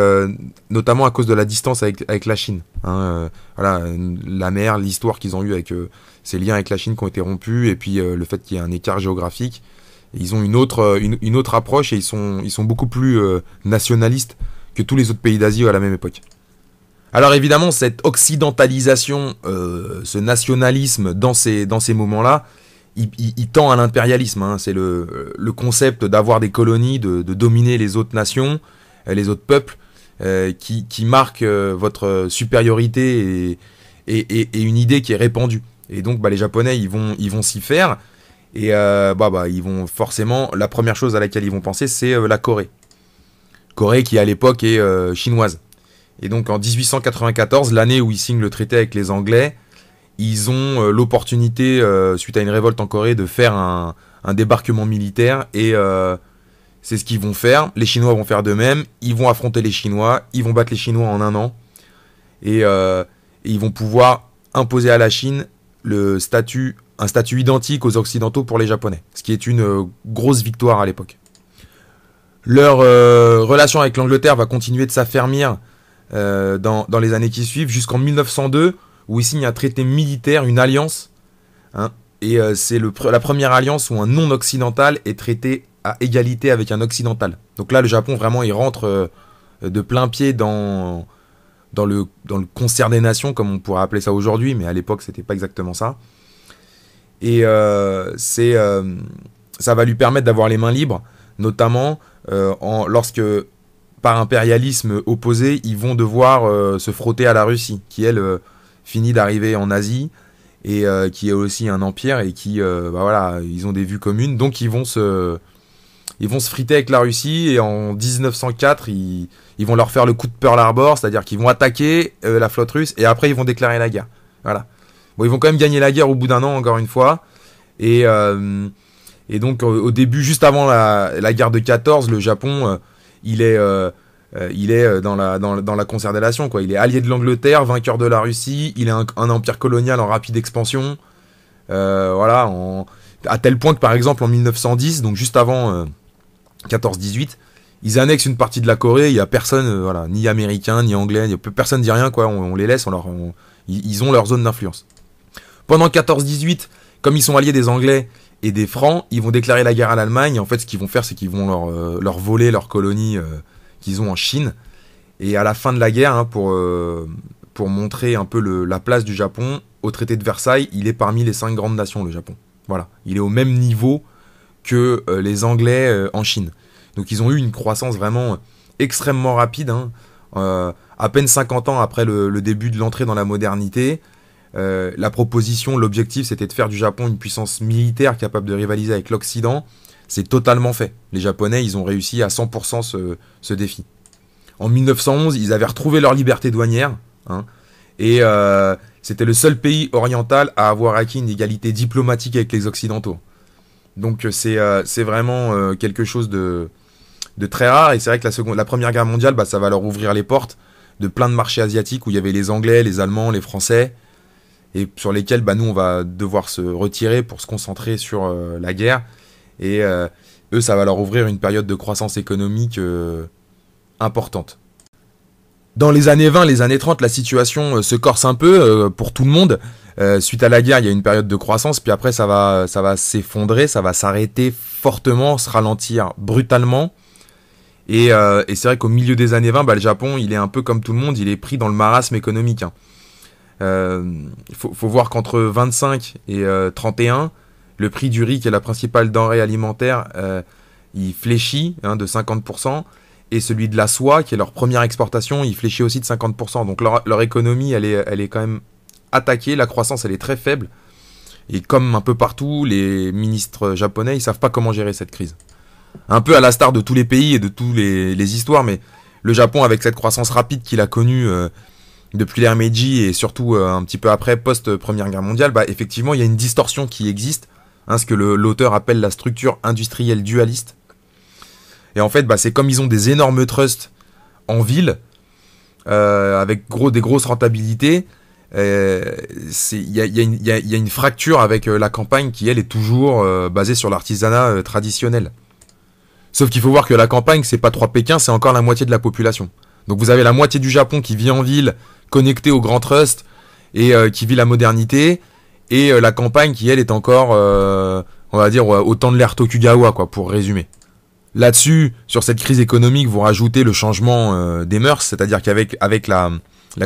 A: notamment à cause de la distance avec, la Chine. Hein, la mer, l'histoire qu'ils ont eue avec ces liens avec la Chine qui ont été rompus, et puis le fait qu'il y ait un écart géographique. Ils ont une autre, euh, une, autre approche et ils sont, ils sont beaucoup plus euh, nationalistes que tous les autres pays d'Asie à la même époque. Alors évidemment, cette occidentalisation, euh, ce nationalisme dans ces, dans ces moments-là, il, tend à l'impérialisme. Hein. C'est le, le, concept d'avoir des colonies, de, de, dominer les autres nations, les autres peuples, qui, qui, marque votre supériorité et, et, et, une idée qui est répandue. Et donc bah, les Japonais, ils vont s'y ils vont faire. Et euh, bah, bah, ils vont forcément, la première chose à laquelle ils vont penser, c'est euh, la Corée. Corée qui à l'époque est euh, chinoise. Et donc en 1894, l'année où ils signent le traité avec les Anglais, ils ont l'opportunité, suite à une révolte en Corée, de faire un, débarquement militaire. Et c'est ce qu'ils vont faire. Les Chinois vont faire de même. Ils vont affronter les Chinois. Ils vont battre les Chinois en un an. Et, et ils vont pouvoir imposer à la Chine le statut un statut identique aux Occidentaux pour les Japonais, ce qui est une euh, grosse victoire à l'époque. Leur euh, relation avec l'Angleterre va continuer de s'affermir euh, dans, les années qui suivent, jusqu'en 1902, où ils signent un traité militaire, une alliance. Hein, et c'est la première alliance où un non-occidental est traité à égalité avec un occidental. Donc là, le Japon, vraiment, il rentre de plein pied dans, le, dans le concert des nations, comme on pourrait appeler ça aujourd'hui, mais à l'époque, c'était pas exactement ça. Et euh, euh, ça va lui permettre d'avoir les mains libres, notamment euh, en, lorsque par impérialisme opposé, ils vont devoir se frotter à la Russie, qui elle finit d'arriver en Asie et qui est aussi un empire et qui, bah voilà, ils ont des vues communes, donc ils vont se, ils vont se friter avec la Russie et en 1904, ils, ils vont leur faire le coup de Pearl Harbor, c'est-à-dire qu'ils vont attaquer la flotte russe et après ils vont déclarer la guerre. Voilà. Bon, ils vont quand même gagner la guerre au bout d'un an, encore une fois. Et, euh, donc, euh, au début, juste avant la, guerre de 14, le Japon, euh, il est, il est dans, la, dans, la concertation. Quoi. Il est allié de l'Angleterre, vainqueur de la Russie. Il est un, empire colonial en rapide expansion. voilà, à tel point que, par exemple, en 1910, donc juste avant 14-18, ils annexent une partie de la Corée, il n'y a personne, voilà, ni américain, ni anglais, y a, personne dit rien, quoi. On, les laisse, on leur, ils ont leur zone d'influence. Pendant 14-18, comme ils sont alliés des Anglais et des Francs, ils vont déclarer la guerre à l'Allemagne. en fait, ce qu'ils vont faire, c'est qu'ils vont leur, euh, voler leurs colonies euh, qu'ils ont en Chine. Et à la fin de la guerre, hein, euh, pour, montrer un peu la place du Japon, au traité de Versailles, il est parmi les cinq grandes nations, le Japon. Voilà. Il est au même niveau que les Anglais en Chine. Donc ils ont eu une croissance vraiment extrêmement rapide. Hein. à peine 50 ans après le début de l'entrée dans la modernité, euh, la proposition, l'objectif, c'était de faire du Japon une puissance militaire capable de rivaliser avec l'Occident. C'est totalement fait. Les Japonais, ils ont réussi à 100% ce, défi. En 1911, ils avaient retrouvé leur liberté douanière. Hein. et euh, c'était le seul pays oriental à avoir acquis une égalité diplomatique avec les Occidentaux. Donc euh, c'est vraiment quelque chose de, très rare. Et c'est vrai que la, seconde, la Première Guerre mondiale, bah, ça va leur ouvrir les portes de plein de marchés asiatiques où il y avait les Anglais, les Allemands, les Français et sur lesquels bah, nous on va devoir se retirer pour se concentrer sur euh, la guerre. Et euh, eux, ça va leur ouvrir une période de croissance économique euh, importante. Dans les années 20, les années 30, la situation se corse un peu pour tout le monde. suite à la guerre, il y a une période de croissance, puis après ça va, ça va s'effondrer, ça va s'arrêter fortement, se ralentir brutalement. Et, c'est vrai qu'au milieu des années 20, bah, le Japon, il est un peu comme tout le monde, il est pris dans le marasme économique. Hein. Il euh, faut, voir qu'entre 25 et 31, euh, le prix du riz, qui est la principale denrée alimentaire, euh, il fléchit hein, de 50%. Et celui de la soie, qui est leur première exportation, il fléchit aussi de 50%. Donc leur, économie, elle est, elle est quand même attaquée. La croissance, elle est très faible. Et comme un peu partout, les ministres japonais, ils savent pas comment gérer cette crise. Un peu à la star de tous les pays et de toutes les, histoires, mais le Japon, avec cette croissance rapide qu'il a connue depuis l'ère Meiji et surtout euh, un petit peu après, post-première guerre mondiale, bah, effectivement, il y a une distorsion qui existe, hein, ce que l'auteur appelle la structure industrielle dualiste. Et en fait, bah, c'est comme ils ont des énormes trusts en ville, euh, avec gros, des grosses rentabilités, il y, a une fracture avec euh, la campagne qui, elle, est toujours basée sur l'artisanat traditionnel. Sauf qu'il faut voir que la campagne, c'est pas trois Pékin, c'est encore la moitié de la population. Donc vous avez la moitié du Japon qui vit en ville, connecté au grand trust et euh, qui vit la modernité et euh, la campagne qui elle est encore euh, on va dire au temps de l'ère Tokugawa quoi pour résumer. Là-dessus, sur cette crise économique, vous rajoutez le changement des mœurs, c'est-à-dire qu'avec avec la,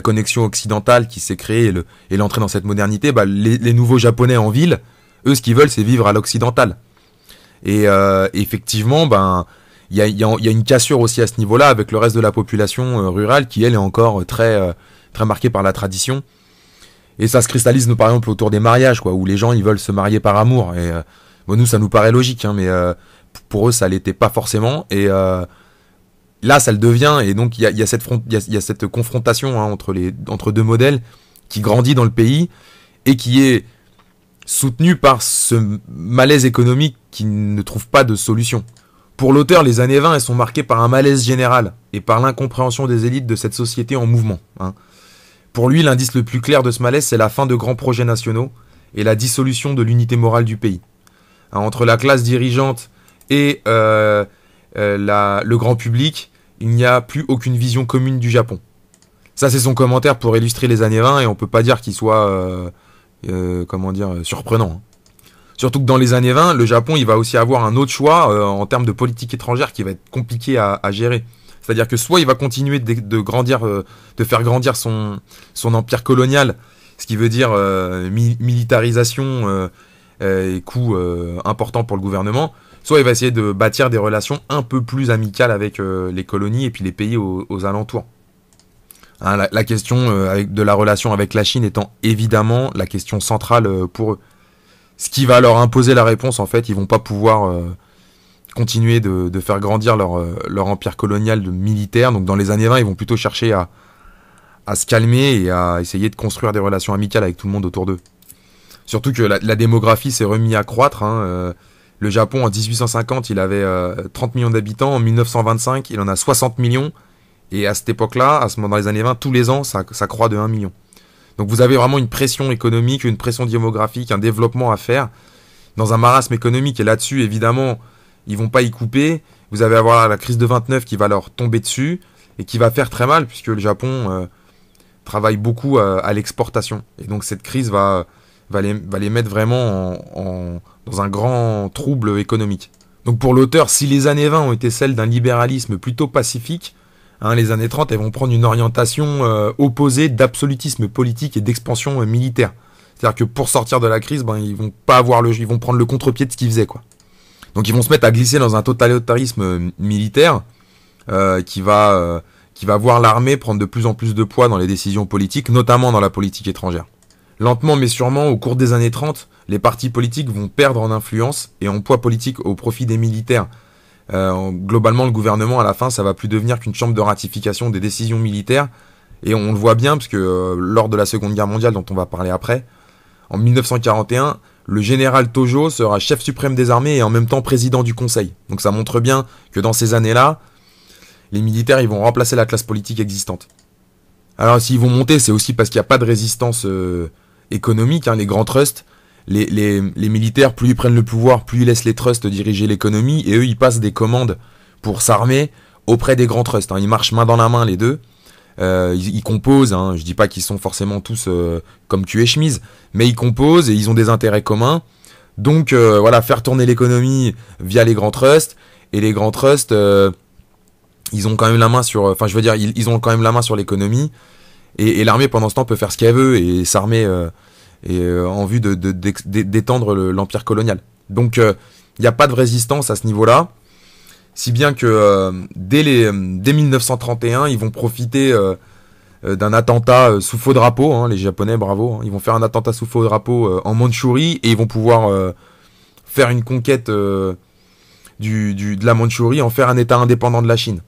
A: connexion occidentale qui s'est créée et, l'entrée dans cette modernité, bah, les, nouveaux japonais en ville, eux, ce qu'ils veulent, c'est vivre à l'occidental. Et effectivement, ben, il y a, une cassure aussi à ce niveau-là avec le reste de la population rurale qui, elle, est encore très très marqué par la tradition. Et ça se cristallise, nous par exemple, autour des mariages, quoi, où les gens, ils veulent se marier par amour. Et euh, nous, ça nous paraît logique, hein, mais euh, pour eux, ça l'était pas forcément. Et euh, là, ça le devient. Et donc, il y a, cette y, a, cette confrontation hein, entre, les, entre deux modèles qui grandit dans le pays et qui est soutenue par ce malaise économique qui ne trouve pas de solution. Pour l'auteur, les années 20, elles sont marquées par un malaise général et par l'incompréhension des élites de cette société en mouvement. Hein. Pour lui, l'indice le plus clair de ce malaise, c'est la fin de grands projets nationaux et la dissolution de l'unité morale du pays. Hein, entre la classe dirigeante et euh, euh, le grand public, il n'y a plus aucune vision commune du Japon. Ça, c'est son commentaire pour illustrer les années 20 et on peut pas dire qu'il soit, euh, comment dire, surprenant. Hein. Surtout que dans les années 20, le Japon, il va aussi avoir un autre choix en termes de politique étrangère qui va être compliqué à gérer. C'est-à-dire que soit il va continuer de, grandir, euh, de faire grandir son, empire colonial, ce qui veut dire euh, militarisation euh, et coûts importants pour le gouvernement, soit il va essayer de bâtir des relations un peu plus amicales avec les colonies et puis les pays aux, alentours. Hein, la, question de la relation avec la Chine étant évidemment la question centrale pour eux. Ce qui va leur imposer la réponse, en fait, ils vont pas pouvoir continuer de, faire grandir leur, euh, empire colonial de Donc dans les années 20, ils vont plutôt chercher à, se calmer et à essayer de construire des relations amicales avec tout le monde autour d'eux. Surtout que la, démographie s'est remise à croître. Hein, euh, le Japon, en 1850, il avait 30 euh, millions d'habitants. En 1925, il en a 60 millions. Et à cette époque-là, à ce moment dans les années 20, tous les ans, ça, ça croît de 1 million. Donc vous avez vraiment une pression économique, une pression démographique, un développement à faire dans un marasme économique. Et là-dessus, évidemment, ils vont pas y couper. Vous allez avoir la crise de 29 qui va leur tomber dessus et qui va faire très mal puisque le Japon euh, travaille beaucoup euh, à, l'exportation. Et donc cette crise va, les, mettre vraiment dans un grand trouble économique. Donc pour l'auteur, si les années 20 ont été celles d'un libéralisme plutôt pacifique, hein, les années 30 elles vont prendre une orientation euh, opposée d'absolutisme politique et d'expansion militaire. C'est-à-dire que pour sortir de la crise, ben, ils vont pas avoir le, ils vont prendre le contre-pied de ce qu'ils faisaient, quoi. Donc ils vont se mettre à glisser dans un totalitarisme euh, militaire euh, qui va euh, qui va voir l'armée prendre de plus en plus de poids dans les décisions politiques, notamment dans la politique étrangère. Lentement mais sûrement, au cours des années 30, les partis politiques vont perdre en influence et en poids politique au profit des militaires. globalement, le gouvernement, à la fin, ça va plus devenir qu'une chambre de ratification des décisions militaires. Et on le voit bien, parce que lors de la Seconde Guerre mondiale, dont on va parler après, en 1941, le général Tojo sera chef suprême des armées et en même temps président du Conseil. Donc ça montre bien que dans ces années-là, les militaires, ils vont remplacer la classe politique existante. Alors s'ils vont monter, c'est aussi parce qu'il n'y a pas de résistance euh, économique. Hein, les grands trusts, les, militaires, plus ils prennent le pouvoir, plus ils laissent les trusts diriger l'économie, et eux, ils passent des commandes pour s'armer auprès des grands trusts. Hein. Ils marchent main dans la main les deux. Euh, ils, composent, hein, je dis pas qu'ils sont forcément tous euh, comme tu es chemise, mais ils composent et ils ont des intérêts communs. Donc euh, voilà, faire tourner l'économie via les grands trusts et les grands trusts, ils ont quand même la main sur, enfin je veux dire, ils, ont quand même la main sur l'économie et, l'armée pendant ce temps peut faire ce qu'elle veut et s'armer en vue d'étendre de, détendre l'empire colonial. Donc il n'y a pas de résistance à ce niveau-là. Si bien que euh, dès, 1931, euh, ils vont profiter euh, d'un attentat sous faux drapeau. Hein, les Japonais, bravo. Hein. ils vont faire un attentat sous faux drapeau en Mandchourie et ils vont pouvoir faire une conquête du, de la Mandchourie, en faire un État indépendant de la Chine.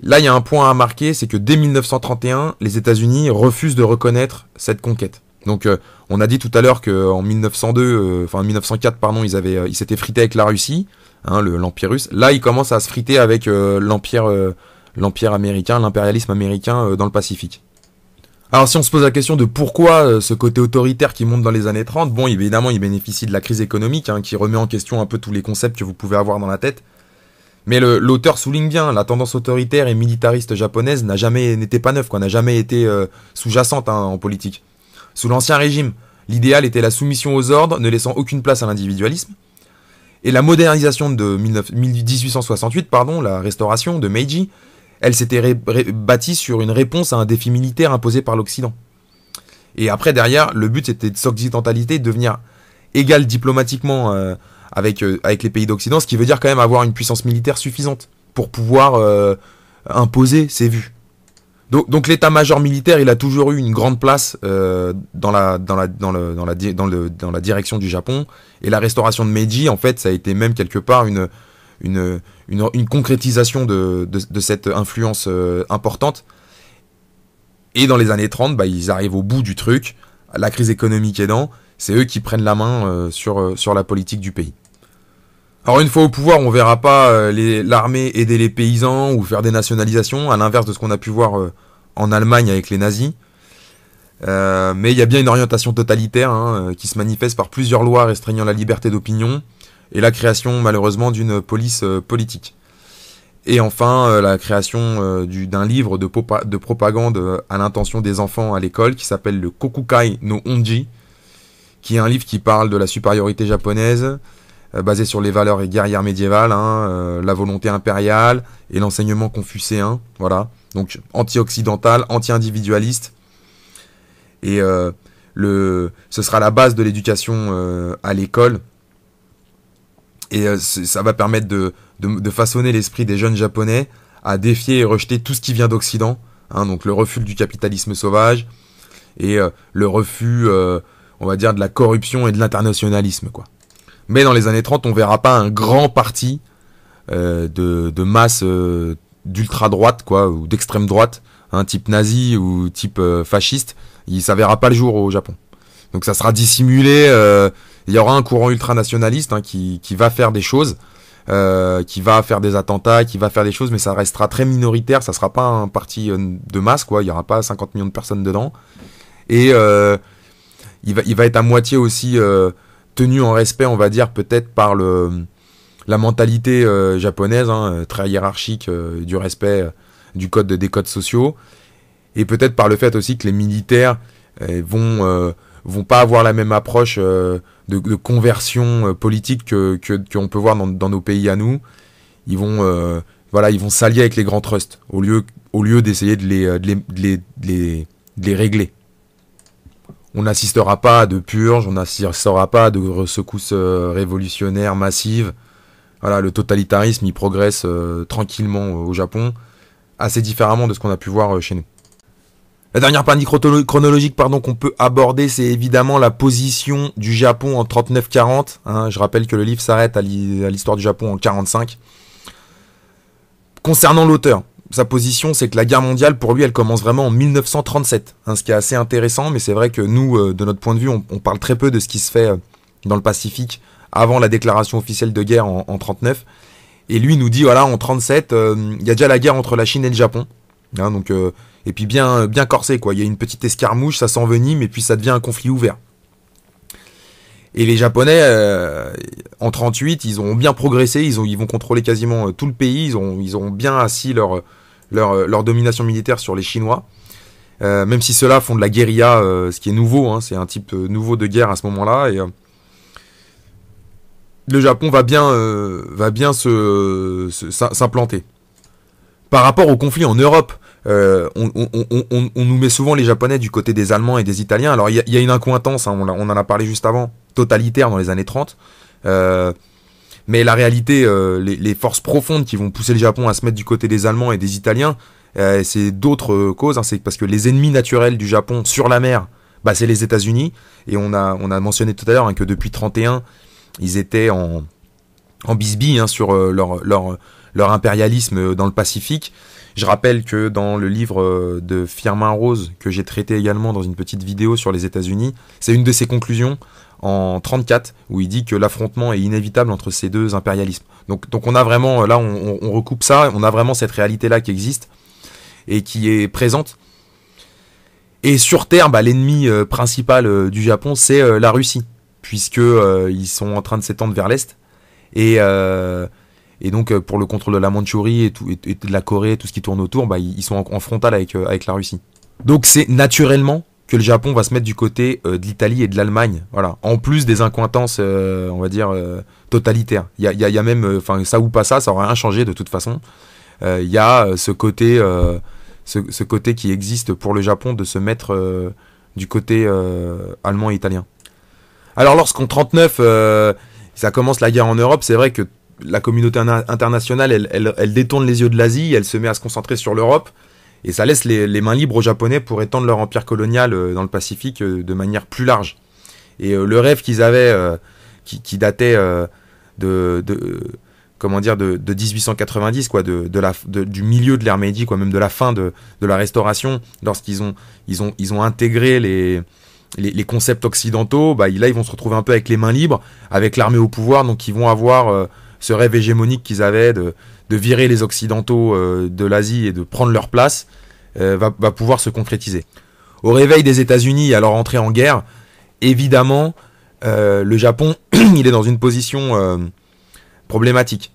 A: Là, il y a un point à marquer, c'est que dès 1931, les États-Unis refusent de reconnaître cette conquête. Donc, on a dit tout à l'heure qu'en 1902, 1904, pardon, ils avaient, ils s'étaient frités avec la Russie. Hein, l'Empire russe. Là, il commence à se friter avec euh, euh, l'Empire américain, l'impérialisme américain euh, dans le Pacifique. Alors si on se pose la question de pourquoi ce côté autoritaire qui monte dans les années 30, bon évidemment il bénéficie de la crise économique hein, qui remet en question un peu tous les concepts que vous pouvez avoir dans la tête. Mais l'auteur souligne bien, la tendance autoritaire et militariste japonaise n'a jamais n'était pas neuve, n'a jamais été sous-jacente hein, en politique. Sous l'ancien régime, l'idéal était la soumission aux ordres, ne laissant aucune place à l'individualisme. Et la modernisation de 1868, pardon, la restauration de Meiji, elle s'était bâtie sur une réponse à un défi militaire imposé par l'Occident. Et après, derrière, le but c'était de s'occidentaliser, devenir égal diplomatiquement euh, avec, euh, avec les pays d'Occident, ce qui veut dire quand même avoir une puissance militaire suffisante pour pouvoir euh, imposer ses vues. Donc, l'état-major militaire, il a toujours eu une grande place dans, la, direction du Japon. Et la restauration de Meiji, en fait, ça a été même quelque part une, une, une, concrétisation de, cette influence euh, importante. Et dans les années 30, bah, ils arrivent au bout du truc, la crise économique aidant, c'est eux qui prennent la main euh, sur, euh, sur la politique du pays. Alors une fois au pouvoir, on verra pas euh, l'armée aider les paysans ou faire des nationalisations, à l'inverse de ce qu'on a pu voir euh, en Allemagne avec les nazis. Euh, mais il y a bien une orientation totalitaire hein, qui se manifeste par plusieurs lois restreignant la liberté d'opinion et la création malheureusement d'une police politique. Et enfin la création d'un livre de, de, propagande à l'intention des enfants à l'école qui s'appelle le Kokukai no Onji, qui est un livre qui parle de la supériorité japonaise, euh, basé sur les valeurs et guerrières médiévales, hein, euh, la volonté impériale et l'enseignement confucéen. Voilà. Donc anti-occidental, anti-individualiste. Et euh, le, ce sera la base de l'éducation à l'école. Et ça va permettre de, façonner l'esprit des jeunes japonais à défier et rejeter tout ce qui vient d'Occident, hein, donc le refus du capitalisme sauvage et le refus, on va dire, de la corruption et de l'internationalisme, quoi. Mais dans les années 30, on ne verra pas un grand parti euh, de, masse euh, d'ultra droite, quoi, ou d'extrême droite, type nazi ou type euh, fasciste. Il ne verra pas le jour au Japon. Donc ça sera dissimulé. il y aura un courant ultranationaliste hein, qui, va faire des choses. qui va faire des attentats, qui va faire des choses, mais ça restera très minoritaire, ça sera pas un parti de masse, quoi, il n'y aura pas 50 millions de personnes dedans. Et il, va, il va être à moitié aussi tenu en respect, on va dire, peut-être par le, la mentalité euh, japonaise, hein, euh, très hiérarchique euh, du respect du code des codes sociaux, et peut-être par le fait aussi que les militaires vont vont pas avoir la même approche de, conversion politique que qu'on peut voir dans, dans, nos pays à nous. Ils vont voilà, ils vont s'allier avec les grands trusts au lieu, au lieu d'essayer de les, de les, de les, de les, régler on n'assistera pas à de purges, on n'assistera pas à de secousses euh, révolutionnaires massives. Voilà, le totalitarisme, il progresse euh, tranquillement euh, au Japon, assez différemment de ce qu'on a pu voir chez nous. La dernière panique chronologique pardon, qu'on peut aborder, c'est évidemment la position du Japon en 39-40. Hein. je rappelle que le livre s'arrête à l'histoire du Japon en 45. Concernant l'auteur, sa position, c'est que la guerre mondiale, pour lui, elle commence vraiment en 1937, hein, ce qui est assez intéressant, mais c'est vrai que nous, euh, de notre point de vue, on, parle très peu de ce qui se fait euh, dans le Pacifique avant la déclaration officielle de guerre en, 1939. 39. Et lui nous dit, voilà, en 37, euh, il y a déjà la guerre entre la Chine et le Japon. Hein, donc, et puis bien, bien corsé, quoi. Il y a une petite escarmouche, ça s'envenime, et puis ça devient un conflit ouvert. Et les Japonais, en 38, ils ont bien progressé, ils, ont, ils vont contrôler quasiment tout le pays, ils ont, ils ont bien assis leur, euh, leur, domination militaire sur les Chinois. Euh, même si ceux-là font de la guérilla, euh, ce qui est nouveau, hein, c'est un type nouveau de guerre à ce moment-là. Et, le Japon va bien, va bien se, s'implanter. Par rapport au conflit en Europe, on, nous met souvent les Japonais du côté des Allemands et des Italiens. Alors il y, a une incointance, hein, on, en a parlé juste avant, totalitaire dans les années 30. Mais la réalité, euh, les, forces profondes qui vont pousser le Japon à se mettre du côté des Allemands et des Italiens, euh, c'est d'autres euh, causes. Hein. c'est parce que les ennemis naturels du Japon sur la mer, bah, c'est les États-Unis. Et on a, on a mentionné tout à l'heure hein, que depuis 1931, ils étaient en, en bisbille hein, sur leur, leur, leur impérialisme dans le Pacifique. Je rappelle que dans le livre de Firmin Rose, que j'ai traité également dans une petite vidéo sur les États-Unis, c'est une de ses conclusions en 34 où il dit que l'affrontement est inévitable entre ces deux impérialismes. Donc, donc on a vraiment, là on, recoupe ça, on a vraiment cette réalité-là qui existe et qui est présente. Et sur Terre, bah, l'ennemi euh, principal euh, du Japon, c'est euh, la Russie, puisque ils sont en train de s'étendre vers l'est. Et, et donc pour le contrôle de la Mandchourie et, tout, de la Corée, tout ce qui tourne autour, bah, ils sont en, en frontal avec, avec la Russie. Donc c'est naturellement que le Japon va se mettre du côté euh, de l'Italie et de l'Allemagne. Voilà. En plus des incointances, euh, on va dire, euh, totalitaires. Il y a, même, enfin, ça ou pas ça, ça aura rien changé de toute façon. Il y a ce côté, ce, côté qui existe pour le Japon de se mettre du côté allemand et italien. Alors, lorsqu'en 39, ça commence la guerre en Europe, c'est vrai que la communauté internationale, elle détourne les yeux de l'Asie, elle se met à se concentrer sur l'Europe et ça laisse les, mains libres aux Japonais pour étendre leur empire colonial euh, dans le Pacifique euh, de manière plus large. Et euh, le rêve qu'ils avaient, qui, datait de, comment dire de, 1890 quoi de, du milieu de l'ère Meiji quoi même de la fin de, la restauration lorsqu'ils ont ils ont ils ont intégré les les, concepts occidentaux bah là ils vont se retrouver un peu avec les mains libres avec l'armée au pouvoir donc ils vont avoir ce rêve hégémonique qu'ils avaient de de virer les Occidentaux euh, de l'Asie et de prendre leur place euh, va, pouvoir se concrétiser. Au réveil des États-Unis à leur entrée en guerre, évidemment, euh, le Japon, il est dans une position problématique.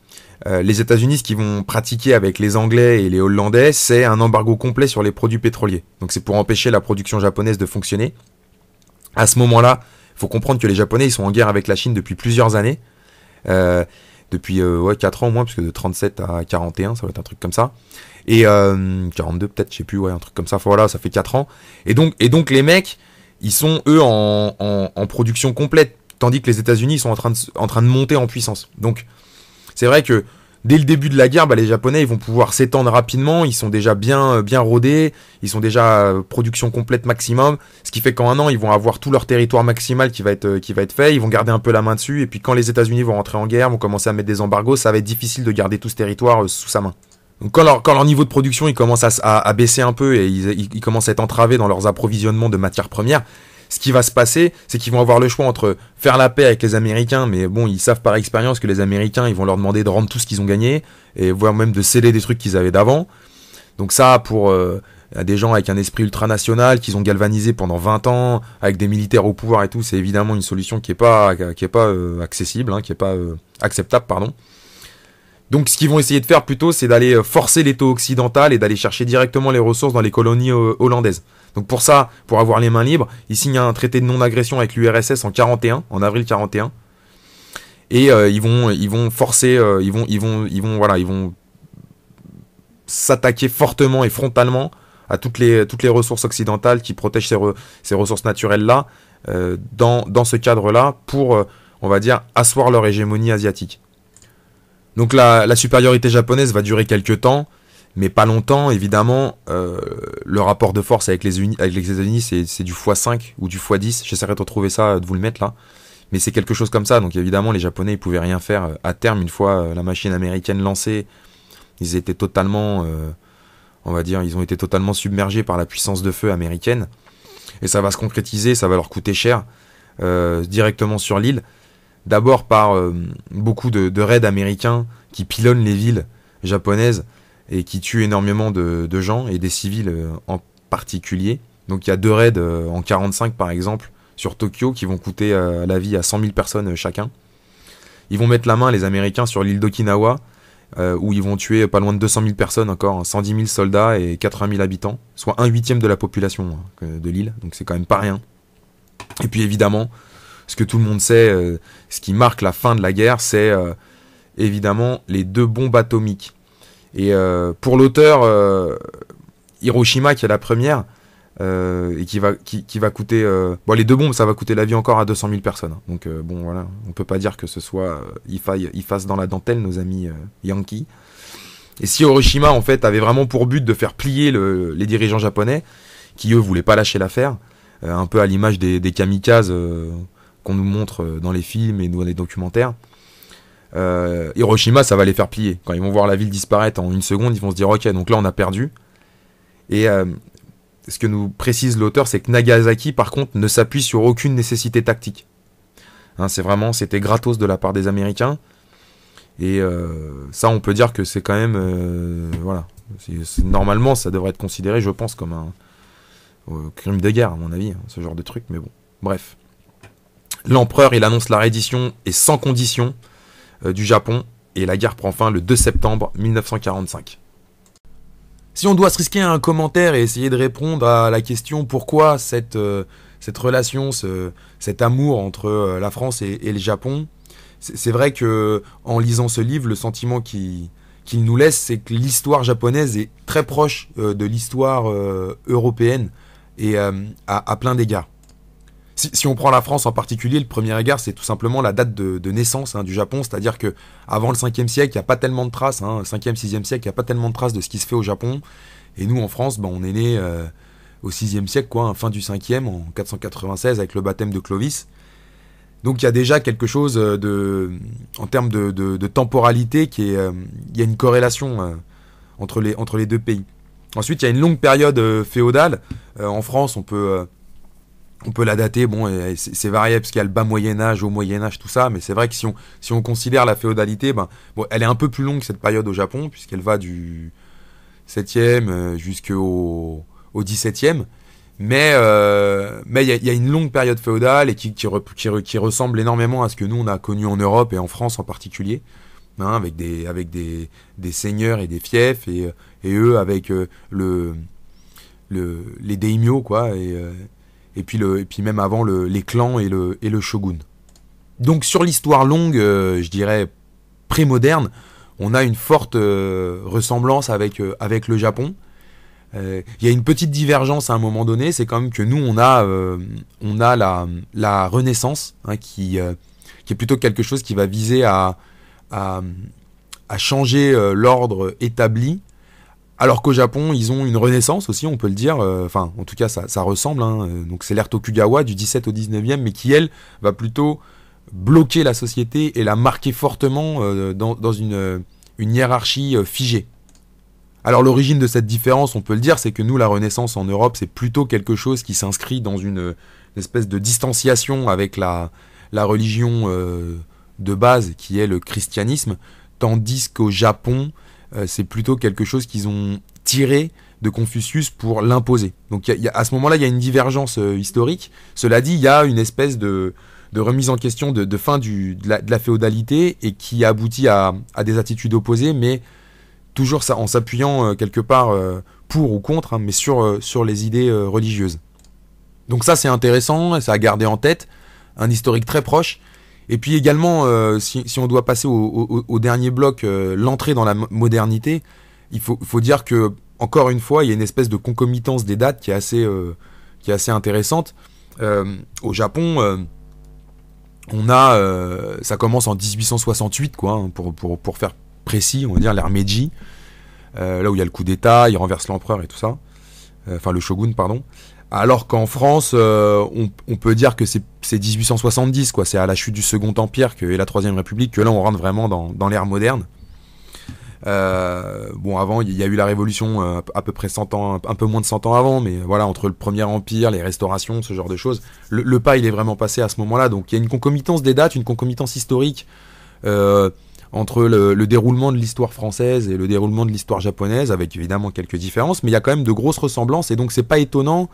A: les États-Unis, ce qu'ils vont pratiquer avec les Anglais et les Hollandais, c'est un embargo complet sur les produits pétroliers. Donc c'est pour empêcher la production japonaise de fonctionner. À ce moment-là, il faut comprendre que les Japonais, sont en guerre avec la Chine depuis plusieurs années depuis 4 euh, ans au moins, parce que de 37 à 41, ça va être un truc comme ça. Et euh, 42 peut-être, je sais plus, ouais, un truc comme ça. Voilà, ça fait 4 ans. Et donc, les mecs, ils sont eux en, production complète, tandis que les États-Unis sont en train de monter en puissance. Donc, c'est vrai que dès le début de la guerre, bah, les Japonais ils vont pouvoir s'étendre rapidement. Ils sont déjà bien, euh, bien rodés. Ils sont déjà euh, production complète maximum. Ce qui fait qu'en un an, ils vont avoir tout leur territoire maximal qui va être, euh, qui va être fait. Ils vont garder un peu la main dessus. Et puis quand les États-Unis vont rentrer en guerre, vont commencer à mettre des embargos, ça va être difficile de garder tout ce territoire sous sa main. Donc quand leur, niveau de production il commence à, baisser un peu et ils, ils, commencent à être entravés dans leurs approvisionnements de matières premières, ce qui va se passer, c'est qu'ils vont avoir le choix entre faire la paix avec les Américains, mais bon, ils savent par expérience que les Américains, ils vont leur demander de rendre tout ce qu'ils ont gagné, et voire même de sceller des trucs qu'ils avaient d'avant. Donc ça, pour euh, des gens avec un esprit ultranational, qu'ils ont galvanisé pendant 20 ans, avec des militaires au pouvoir et tout, c'est évidemment une solution qui n'est pas, qui est pas euh, accessible, hein, qui n'est pas euh, acceptable, pardon. Donc ce qu'ils vont essayer de faire plutôt, c'est d'aller forcer l'étau occidental et d'aller chercher directement les ressources dans les colonies hollandaises. Donc pour ça, pour avoir les mains libres, ils signent un traité de non-agression avec l'URSS en 41, en avril 41. Et euh, ils vont, forcer, euh, ils vont, s'attaquer fortement et frontalement à toutes les, toutes les ressources occidentales qui protègent ces, ressources naturelles là, euh, dans, ce cadre-là, pour, on va dire, asseoir leur hégémonie asiatique. Donc la, la supériorité japonaise va durer quelques temps mais pas longtemps, évidemment, euh, le rapport de force avec les, États-Unis, c'est du x5 ou du x10. J'essaierai de retrouver ça, euh, de vous le mettre là. Mais c'est quelque chose comme ça. Donc évidemment, les Japonais, ils pouvaient rien faire euh, à terme. Une fois la machine américaine lancée, ils étaient totalement, on va dire, ils ont été totalement submergés par la puissance de feu américaine. Et ça va se concrétiser, ça va leur coûter cher, directement sur l'île. D'abord par beaucoup de raids américains qui pilonnent les villes japonaises et qui tue énormément de, gens et des civils euh, en particulier. Donc il y a deux raids euh, en 45 par exemple sur Tokyo qui vont coûter euh, la vie à 100 000 personnes chacun. Ils vont mettre la main les Américains sur l'île d'Okinawa où ils vont tuer pas loin de 200 000 personnes encore, 110 hein, 000 soldats et 80 000 habitants, soit un huitième de la population hein, de l'île, donc c'est quand même pas rien. Et puis évidemment, ce que tout le monde sait, ce qui marque la fin de la guerre, c'est évidemment les deux bombes atomiques et euh, pour l'auteur, euh, Hiroshima, qui est la première, euh, et qui va, coûter. bon, les deux bombes, ça va coûter la vie encore à 200 000 personnes. Hein. Donc, bon, voilà, on peut pas dire que ce soit. il fasse dans la dentelle, nos amis Yankees. Et si Hiroshima, en fait, avait vraiment pour but de faire plier les dirigeants japonais, qui eux voulaient pas lâcher l'affaire, un peu à l'image des, des kamikazes qu'on nous montre dans les films et dans les documentaires euh, Hiroshima, ça va les faire plier. Quand ils vont voir la ville disparaître en une seconde, ils vont se dire ok, donc là on a perdu. Et euh, ce que nous précise l'auteur, c'est que Nagasaki, par contre, ne s'appuie sur aucune nécessité tactique. Hein, c'est vraiment, c'était gratos de la part des Américains. Et euh, ça, on peut dire que c'est quand même, voilà, normalement, ça devrait être considéré, je pense, comme un crime de guerre, à mon avis, hein, ce genre de truc. Mais bon, bref. L'empereur, il annonce la reddition et sans condition. Euh, du Japon et la guerre prend fin le 2 septembre 1945. Si on doit se risquer à un commentaire et essayer de répondre à la question pourquoi cette, euh, cette relation, cet amour entre euh, la France et, le Japon, c'est vrai que en lisant ce livre, le sentiment qu'il nous laisse, c'est que l'histoire japonaise est très proche de l'histoire européenne et à, à, plein d'égards. Si, on prend la France en particulier, le premier égard, c'est tout simplement la date de, naissance hein, du Japon, c'est-à-dire que avant le 5e siècle, il n'y a pas tellement de traces, Le 5e, 6e siècle, il n'y a pas tellement de traces de ce qui se fait au Japon. Et nous, en France, ben, on est né euh, au 6e siècle, quoi, hein, fin du 5e, en 496, avec le baptême de Clovis. Donc il y a déjà quelque chose euh, de, en termes de, temporalité qui est, euh, il y a une corrélation entre, les, entre les deux pays. Ensuite, il y a une longue période féodale. en France, on peut on peut la dater, bon, c'est variable parce qu'il y a le bas Moyen Âge, au Moyen Âge, tout ça, mais c'est vrai que si on, considère la féodalité, ben, elle est un peu plus longue que cette période au Japon, puisqu'elle va du 7e euh, jusqu'au au 17e, mais euh, mais il y, a une longue période féodale et qui, qui, ressemble énormément à ce que nous on a connu en Europe et en France en particulier, hein, avec, des, avec des, seigneurs et des fiefs, et, eux avec euh, le, le, les daimyo, quoi, et et puis, le, et puis même avant le, les clans et le, et le shogun. Donc sur l'histoire longue, euh, je dirais pré-moderne, on a une forte euh, ressemblance avec, euh, avec le Japon. Il y a une petite divergence à un moment donné, c'est quand même que nous on a, on a la, la Renaissance hein, qui, qui est plutôt quelque chose qui va viser à, à changer l'ordre établi alors qu'au Japon, ils ont une renaissance aussi, on peut le dire. Euh, enfin, en tout cas, ça, ressemble. Hein. Donc, c'est l'ère Tokugawa du 17 au 19e, mais qui, elle, va plutôt bloquer la société et la marquer fortement euh, dans, une, hiérarchie euh, figée. Alors, l'origine de cette différence, on peut le dire, c'est que nous, la Renaissance en Europe, c'est plutôt quelque chose qui s'inscrit dans une, espèce de distanciation avec la religion de base, qui est le christianisme, tandis qu'au Japon, euh, c'est plutôt quelque chose qu'ils ont tiré de Confucius pour l'imposer. Donc à ce moment-là, il y a une divergence euh, historique. Cela dit, il y a une espèce de, remise en question de, fin de, la, féodalité et qui aboutit à, des attitudes opposées, mais toujours ça, en s'appuyant euh, quelque part pour ou contre, hein, mais sur, les idées religieuses. Donc ça, c'est intéressant, ça a gardé en tête. Un historique très proche et puis également, euh, si, on doit passer au, dernier bloc, euh, l'entrée dans la modernité, il faut, dire que, encore une fois, il y a une espèce de concomitance des dates qui est assez, euh, intéressante. au Japon, on a, ça commence en 1868, quoi, hein, pour, faire précis, on va dire l'ère Meiji, là où il y a le coup d'État, il renverse l'empereur et tout ça, enfin le shogun, pardon. Alors qu'en France, euh, on, peut dire que c'est 1870, quoi. C'est à la chute du Second Empire que, et la Troisième République que là on rentre vraiment dans, l'ère moderne. Euh, bon, avant, il y a eu la Révolution euh, à peu près 100 ans, un peu moins de 100 ans avant, mais voilà, entre le Premier Empire, les restaurations, ce genre de choses, le, pas, il est vraiment passé à ce moment-là. Donc, il y a une concomitance des dates, une concomitance historique entre le, le, déroulement de l'histoire française et le déroulement de l'histoire japonaise, avec évidemment quelques différences, mais il y a quand même de grosses ressemblances, et donc c'est pas étonnant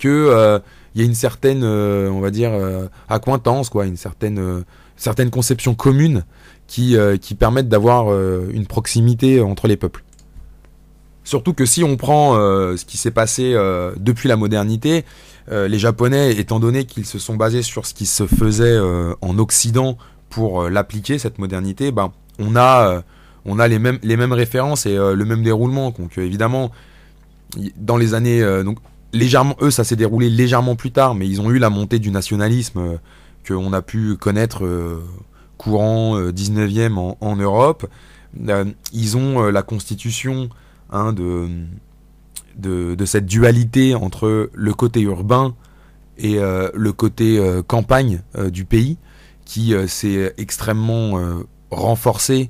A: que il euh, y a une certaine, euh, on va dire, euh, accointance, quoi, une certaine, certaine conception commune qui, qui permettent d'avoir une proximité entre les peuples. Surtout que si on prend ce qui s'est passé depuis la modernité, les Japonais, étant donné qu'ils se sont basés sur ce qui se faisait en Occident pour l'appliquer, cette modernité, ben, on a, on a les, mêmes, les mêmes références et le même déroulement. Donc évidemment, dans les années... donc, légèrement, eux, ça s'est déroulé légèrement plus tard, mais ils ont eu la montée du nationalisme euh, que qu'on a pu connaître euh, courant 19e euh, en, Europe. ils ont la constitution hein, de, de, cette dualité entre le côté urbain et le côté campagne du pays qui s'est extrêmement renforcé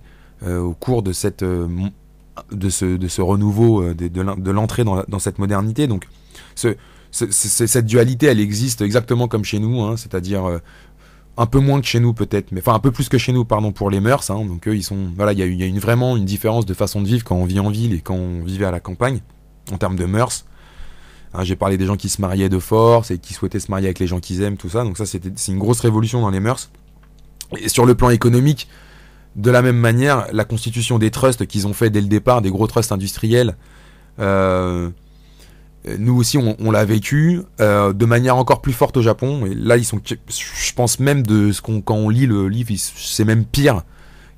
A: au cours de cette de ce, de ce renouveau de, de l'entrée dans, dans, cette modernité donc cette dualité, elle existe exactement comme chez nous, hein, c'est-à-dire euh, un peu moins que chez nous peut-être, mais enfin un peu plus que chez nous, pardon, pour les mœurs. Hein, donc ils sont, voilà, il y a, vraiment une différence de façon de vivre quand on vit en ville et quand on vivait à la campagne en termes de mœurs. Hein, j'ai parlé des gens qui se mariaient de force et qui souhaitaient se marier avec les gens qu'ils aiment, tout ça. Donc ça, c'est une grosse révolution dans les mœurs. Et sur le plan économique, de la même manière, la constitution des trusts qu'ils ont fait dès le départ, des gros trusts industriels. Euh, euh, nous aussi, on, l'a vécu euh, de manière encore plus forte au Japon. Et là, ils sont, je pense même de ce qu'on, quand on lit le livre, c'est même pire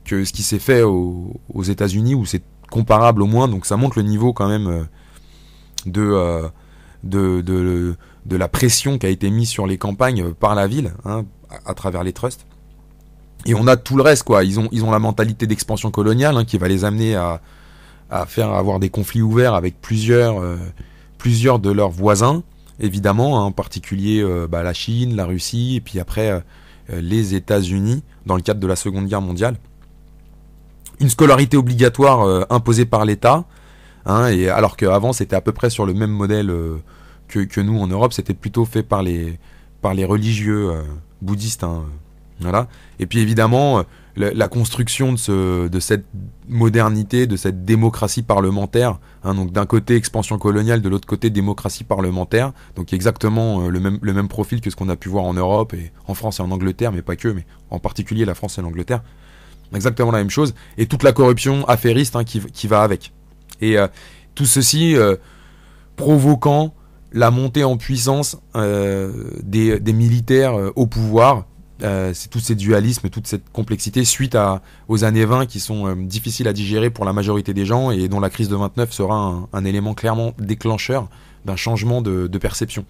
A: que ce qui s'est fait aux, États-Unis où c'est comparable au moins. Donc ça montre le niveau quand même euh, de de, de, la pression qui a été mise sur les campagnes par la ville hein, à, travers les trusts. Et on a tout le reste quoi. Ils ont ils ont la mentalité d'expansion coloniale hein, qui va les amener à à faire avoir des conflits ouverts avec plusieurs plusieurs de leurs voisins, évidemment, hein, en particulier euh, bah, la Chine, la Russie, et puis après euh, euh, les États-Unis, dans le cadre de la Seconde Guerre mondiale. Une scolarité obligatoire imposée par l'État, hein, et alors qu'avant c'était à peu près sur le même modèle que, nous en Europe, c'était plutôt fait par les, par les religieux bouddhistes. Hein, voilà. Et puis évidemment, la, construction de, ce, de cette modernité, de cette démocratie parlementaire. Hein, donc d'un côté expansion coloniale, de l'autre côté démocratie parlementaire. Donc exactement euh, le, même, le même profil que ce qu'on a pu voir en Europe et en France et en Angleterre, mais pas que, mais en particulier la France et l'Angleterre. Exactement la même chose. Et toute la corruption affairiste hein, qui, va avec. Et euh, tout ceci euh, provoquant la montée en puissance des, des, militaires au pouvoir euh, c'est tous ces dualismes, toute cette complexité suite aux années 20 qui sont euh, difficiles à digérer pour la majorité des gens et dont la crise de 29 sera un, élément clairement déclencheur d'un changement de, perception.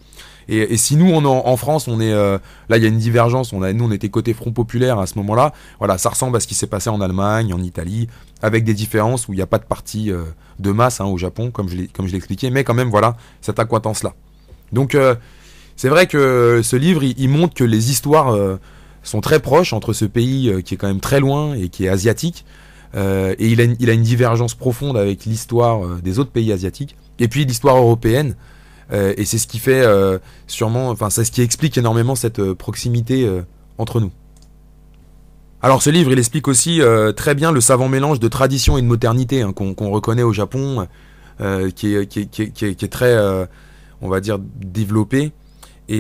A: Et, si nous, en, France, on est euh, là, il y a une divergence. On a, nous, on était côté Front populaire à ce moment-là. Voilà, ça ressemble à ce qui s'est passé en Allemagne, en Italie, avec des différences où il n'y a pas de parti de masse hein, au Japon, comme je l'ai expliqué. Mais quand même, voilà, cette acquaintance-là. Donc, c'est vrai que ce livre, il montre que les histoires sont très proches entre ce pays euh, qui est quand même très loin et qui est asiatique. Euh, et il a, une, divergence profonde avec l'histoire euh, des autres pays asiatiques. Et puis l'histoire européenne. et c'est ce qui fait sûrement, enfin c'est ce qui explique énormément cette proximité entre nous. Alors ce livre, il explique aussi très bien le savant mélange de tradition et de modernité hein, qu'on reconnaît au Japon, qui, est, très, on va dire, développé.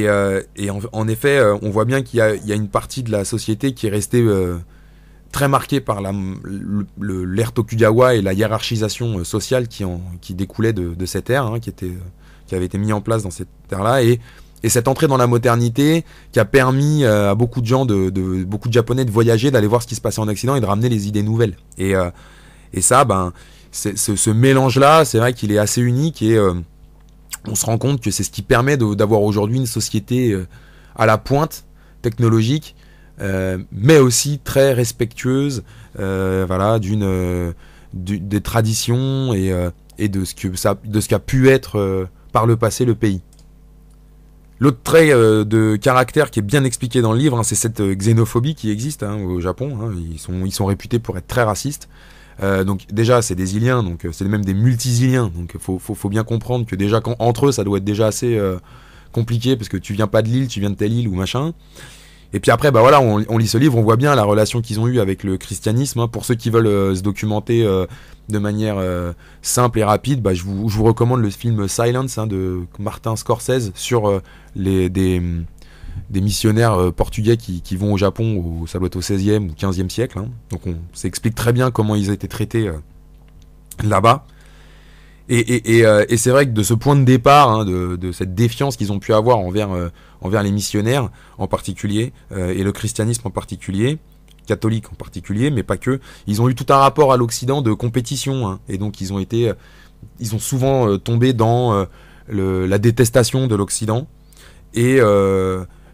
A: Euh, et, en, effet, euh, on voit bien qu'il y, a, une partie de la société qui est restée euh, très marquée par l'ère Tokugawa et la hiérarchisation sociale qui, découlait de, cette ère, hein, qui, était, avait été mise en place dans cette ère-là. Et cette entrée dans la modernité qui a permis à beaucoup de gens, de, beaucoup de Japonais de voyager, d'aller voir ce qui se passait en Occident et de ramener les idées nouvelles. Et, ça, ben, ce mélange-là, c'est vrai qu'il est assez unique et, on se rend compte que c'est ce qui permet d'avoir aujourd'hui une société euh, à la pointe technologique, euh, mais aussi très respectueuse, euh, voilà, d'une des traditions et, de ce que ça, qu'a pu être par le passé le pays. L'autre trait de caractère qui est bien expliqué dans le livre, hein, c'est cette xénophobie qui existe hein, au Japon. Hein. ils sont réputés pour être très racistes. Euh, donc déjà, c'est des Iliens, donc euh, c'est même des multisiliens. Donc faut, faut, bien comprendre que déjà entre eux, ça doit être déjà assez euh, compliqué parce que tu viens pas de l'île, tu viens de telle île ou machin. Et puis après, bah voilà, on, lit ce livre, on voit bien la relation qu'ils ont eue avec le christianisme. Hein. Pour ceux qui veulent se documenter de manière simple et rapide, bah, je, vous, recommande le film Silence hein, de Martin Scorsese sur les, des, des missionnaires euh, portugais qui, vont au Japon, au, ça doit être au 16e ou 15e siècle. Hein. Donc on, s'explique très bien comment ils étaient traités euh, là-bas. Euh, et, c'est vrai que de ce point de départ, hein, de, cette défiance qu'ils ont pu avoir envers, envers les missionnaires en particulier, et le christianisme en particulier, catholique en particulier, mais pas que, ils ont eu tout un rapport à l'Occident de compétition. Hein. et donc ils ont été. Ils ont souvent tombé dans la détestation de l'Occident. Et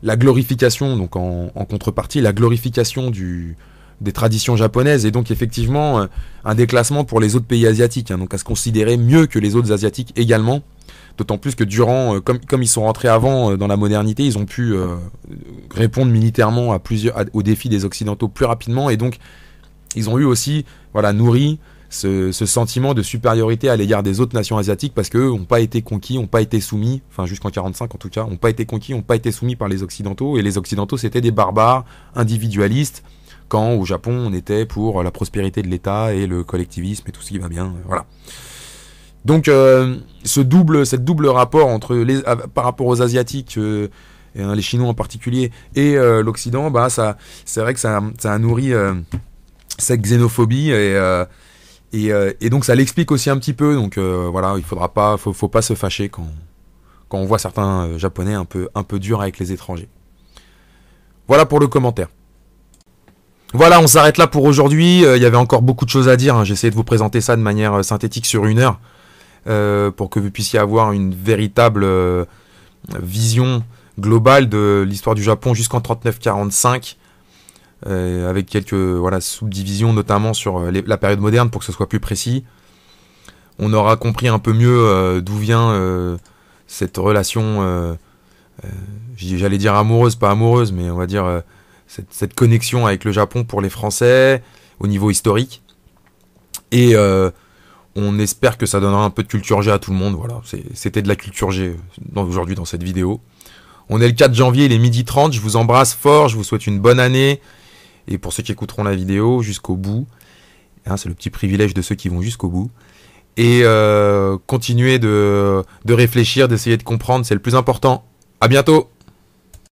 A: la glorification, donc en, contrepartie, la glorification du, des traditions japonaises et donc effectivement euh, un déclassement pour les autres pays asiatiques, hein. donc à se considérer mieux que les autres asiatiques également. D'autant plus que durant, euh, comme, ils sont rentrés avant euh, dans la modernité, ils ont pu répondre militairement à plusieurs, aux défis des occidentaux plus rapidement et donc ils ont eu aussi, voilà, nourri ce, sentiment de supériorité à l'égard des autres nations asiatiques parce qu'eux n'ont pas été conquis, n'ont pas été soumis, enfin jusqu'en 45 en tout cas, n'ont pas été conquis, n'ont pas été soumis par les Occidentaux. Et les Occidentaux, c'était des barbares, individualistes, quand au Japon, on était pour la prospérité de l'État et le collectivisme et tout ce qui va bien. Voilà. Donc, euh, ce double, cette double rapport entre les, euh, par rapport aux Asiatiques. Euh, hein, les Chinois en particulier et l'Occident, bah ça, c'est vrai que ça, ça a nourri cette xénophobie et euh, et, donc ça l'explique aussi un petit peu. Donc euh, voilà, il faudra pas, faut, pas se fâcher quand, on voit certains euh, japonais un peu, un peu durs avec les étrangers. Voilà pour le commentaire. Voilà, on s'arrête là pour aujourd'hui. Il y avait encore beaucoup de choses à dire. Hein. J'ai essayé de vous présenter ça de manière synthétique sur une heure pour que vous puissiez avoir une véritable vision globale de l'histoire du Japon jusqu'en 39-45 euh, avec quelques voilà, subdivisions, notamment sur euh, la période moderne pour que ce soit plus précis. On aura compris un peu mieux euh, d'où vient cette relation, j'allais dire amoureuse, pas amoureuse, mais on va dire cette, connexion avec le Japon pour les Français au niveau historique. Et on espère que ça donnera un peu de culture G à tout le monde. c'était de la culture G aujourd'hui dans cette vidéo. On est le 4 janvier, il est midi 30. Je vous embrasse fort, je vous souhaite une bonne année. Et pour ceux qui écouteront la vidéo jusqu'au bout, hein, c'est le petit privilège de ceux qui vont jusqu'au bout. Et continuer euh, continuez de, de réfléchir, d'essayer de comprendre, c'est le plus important. À bientôt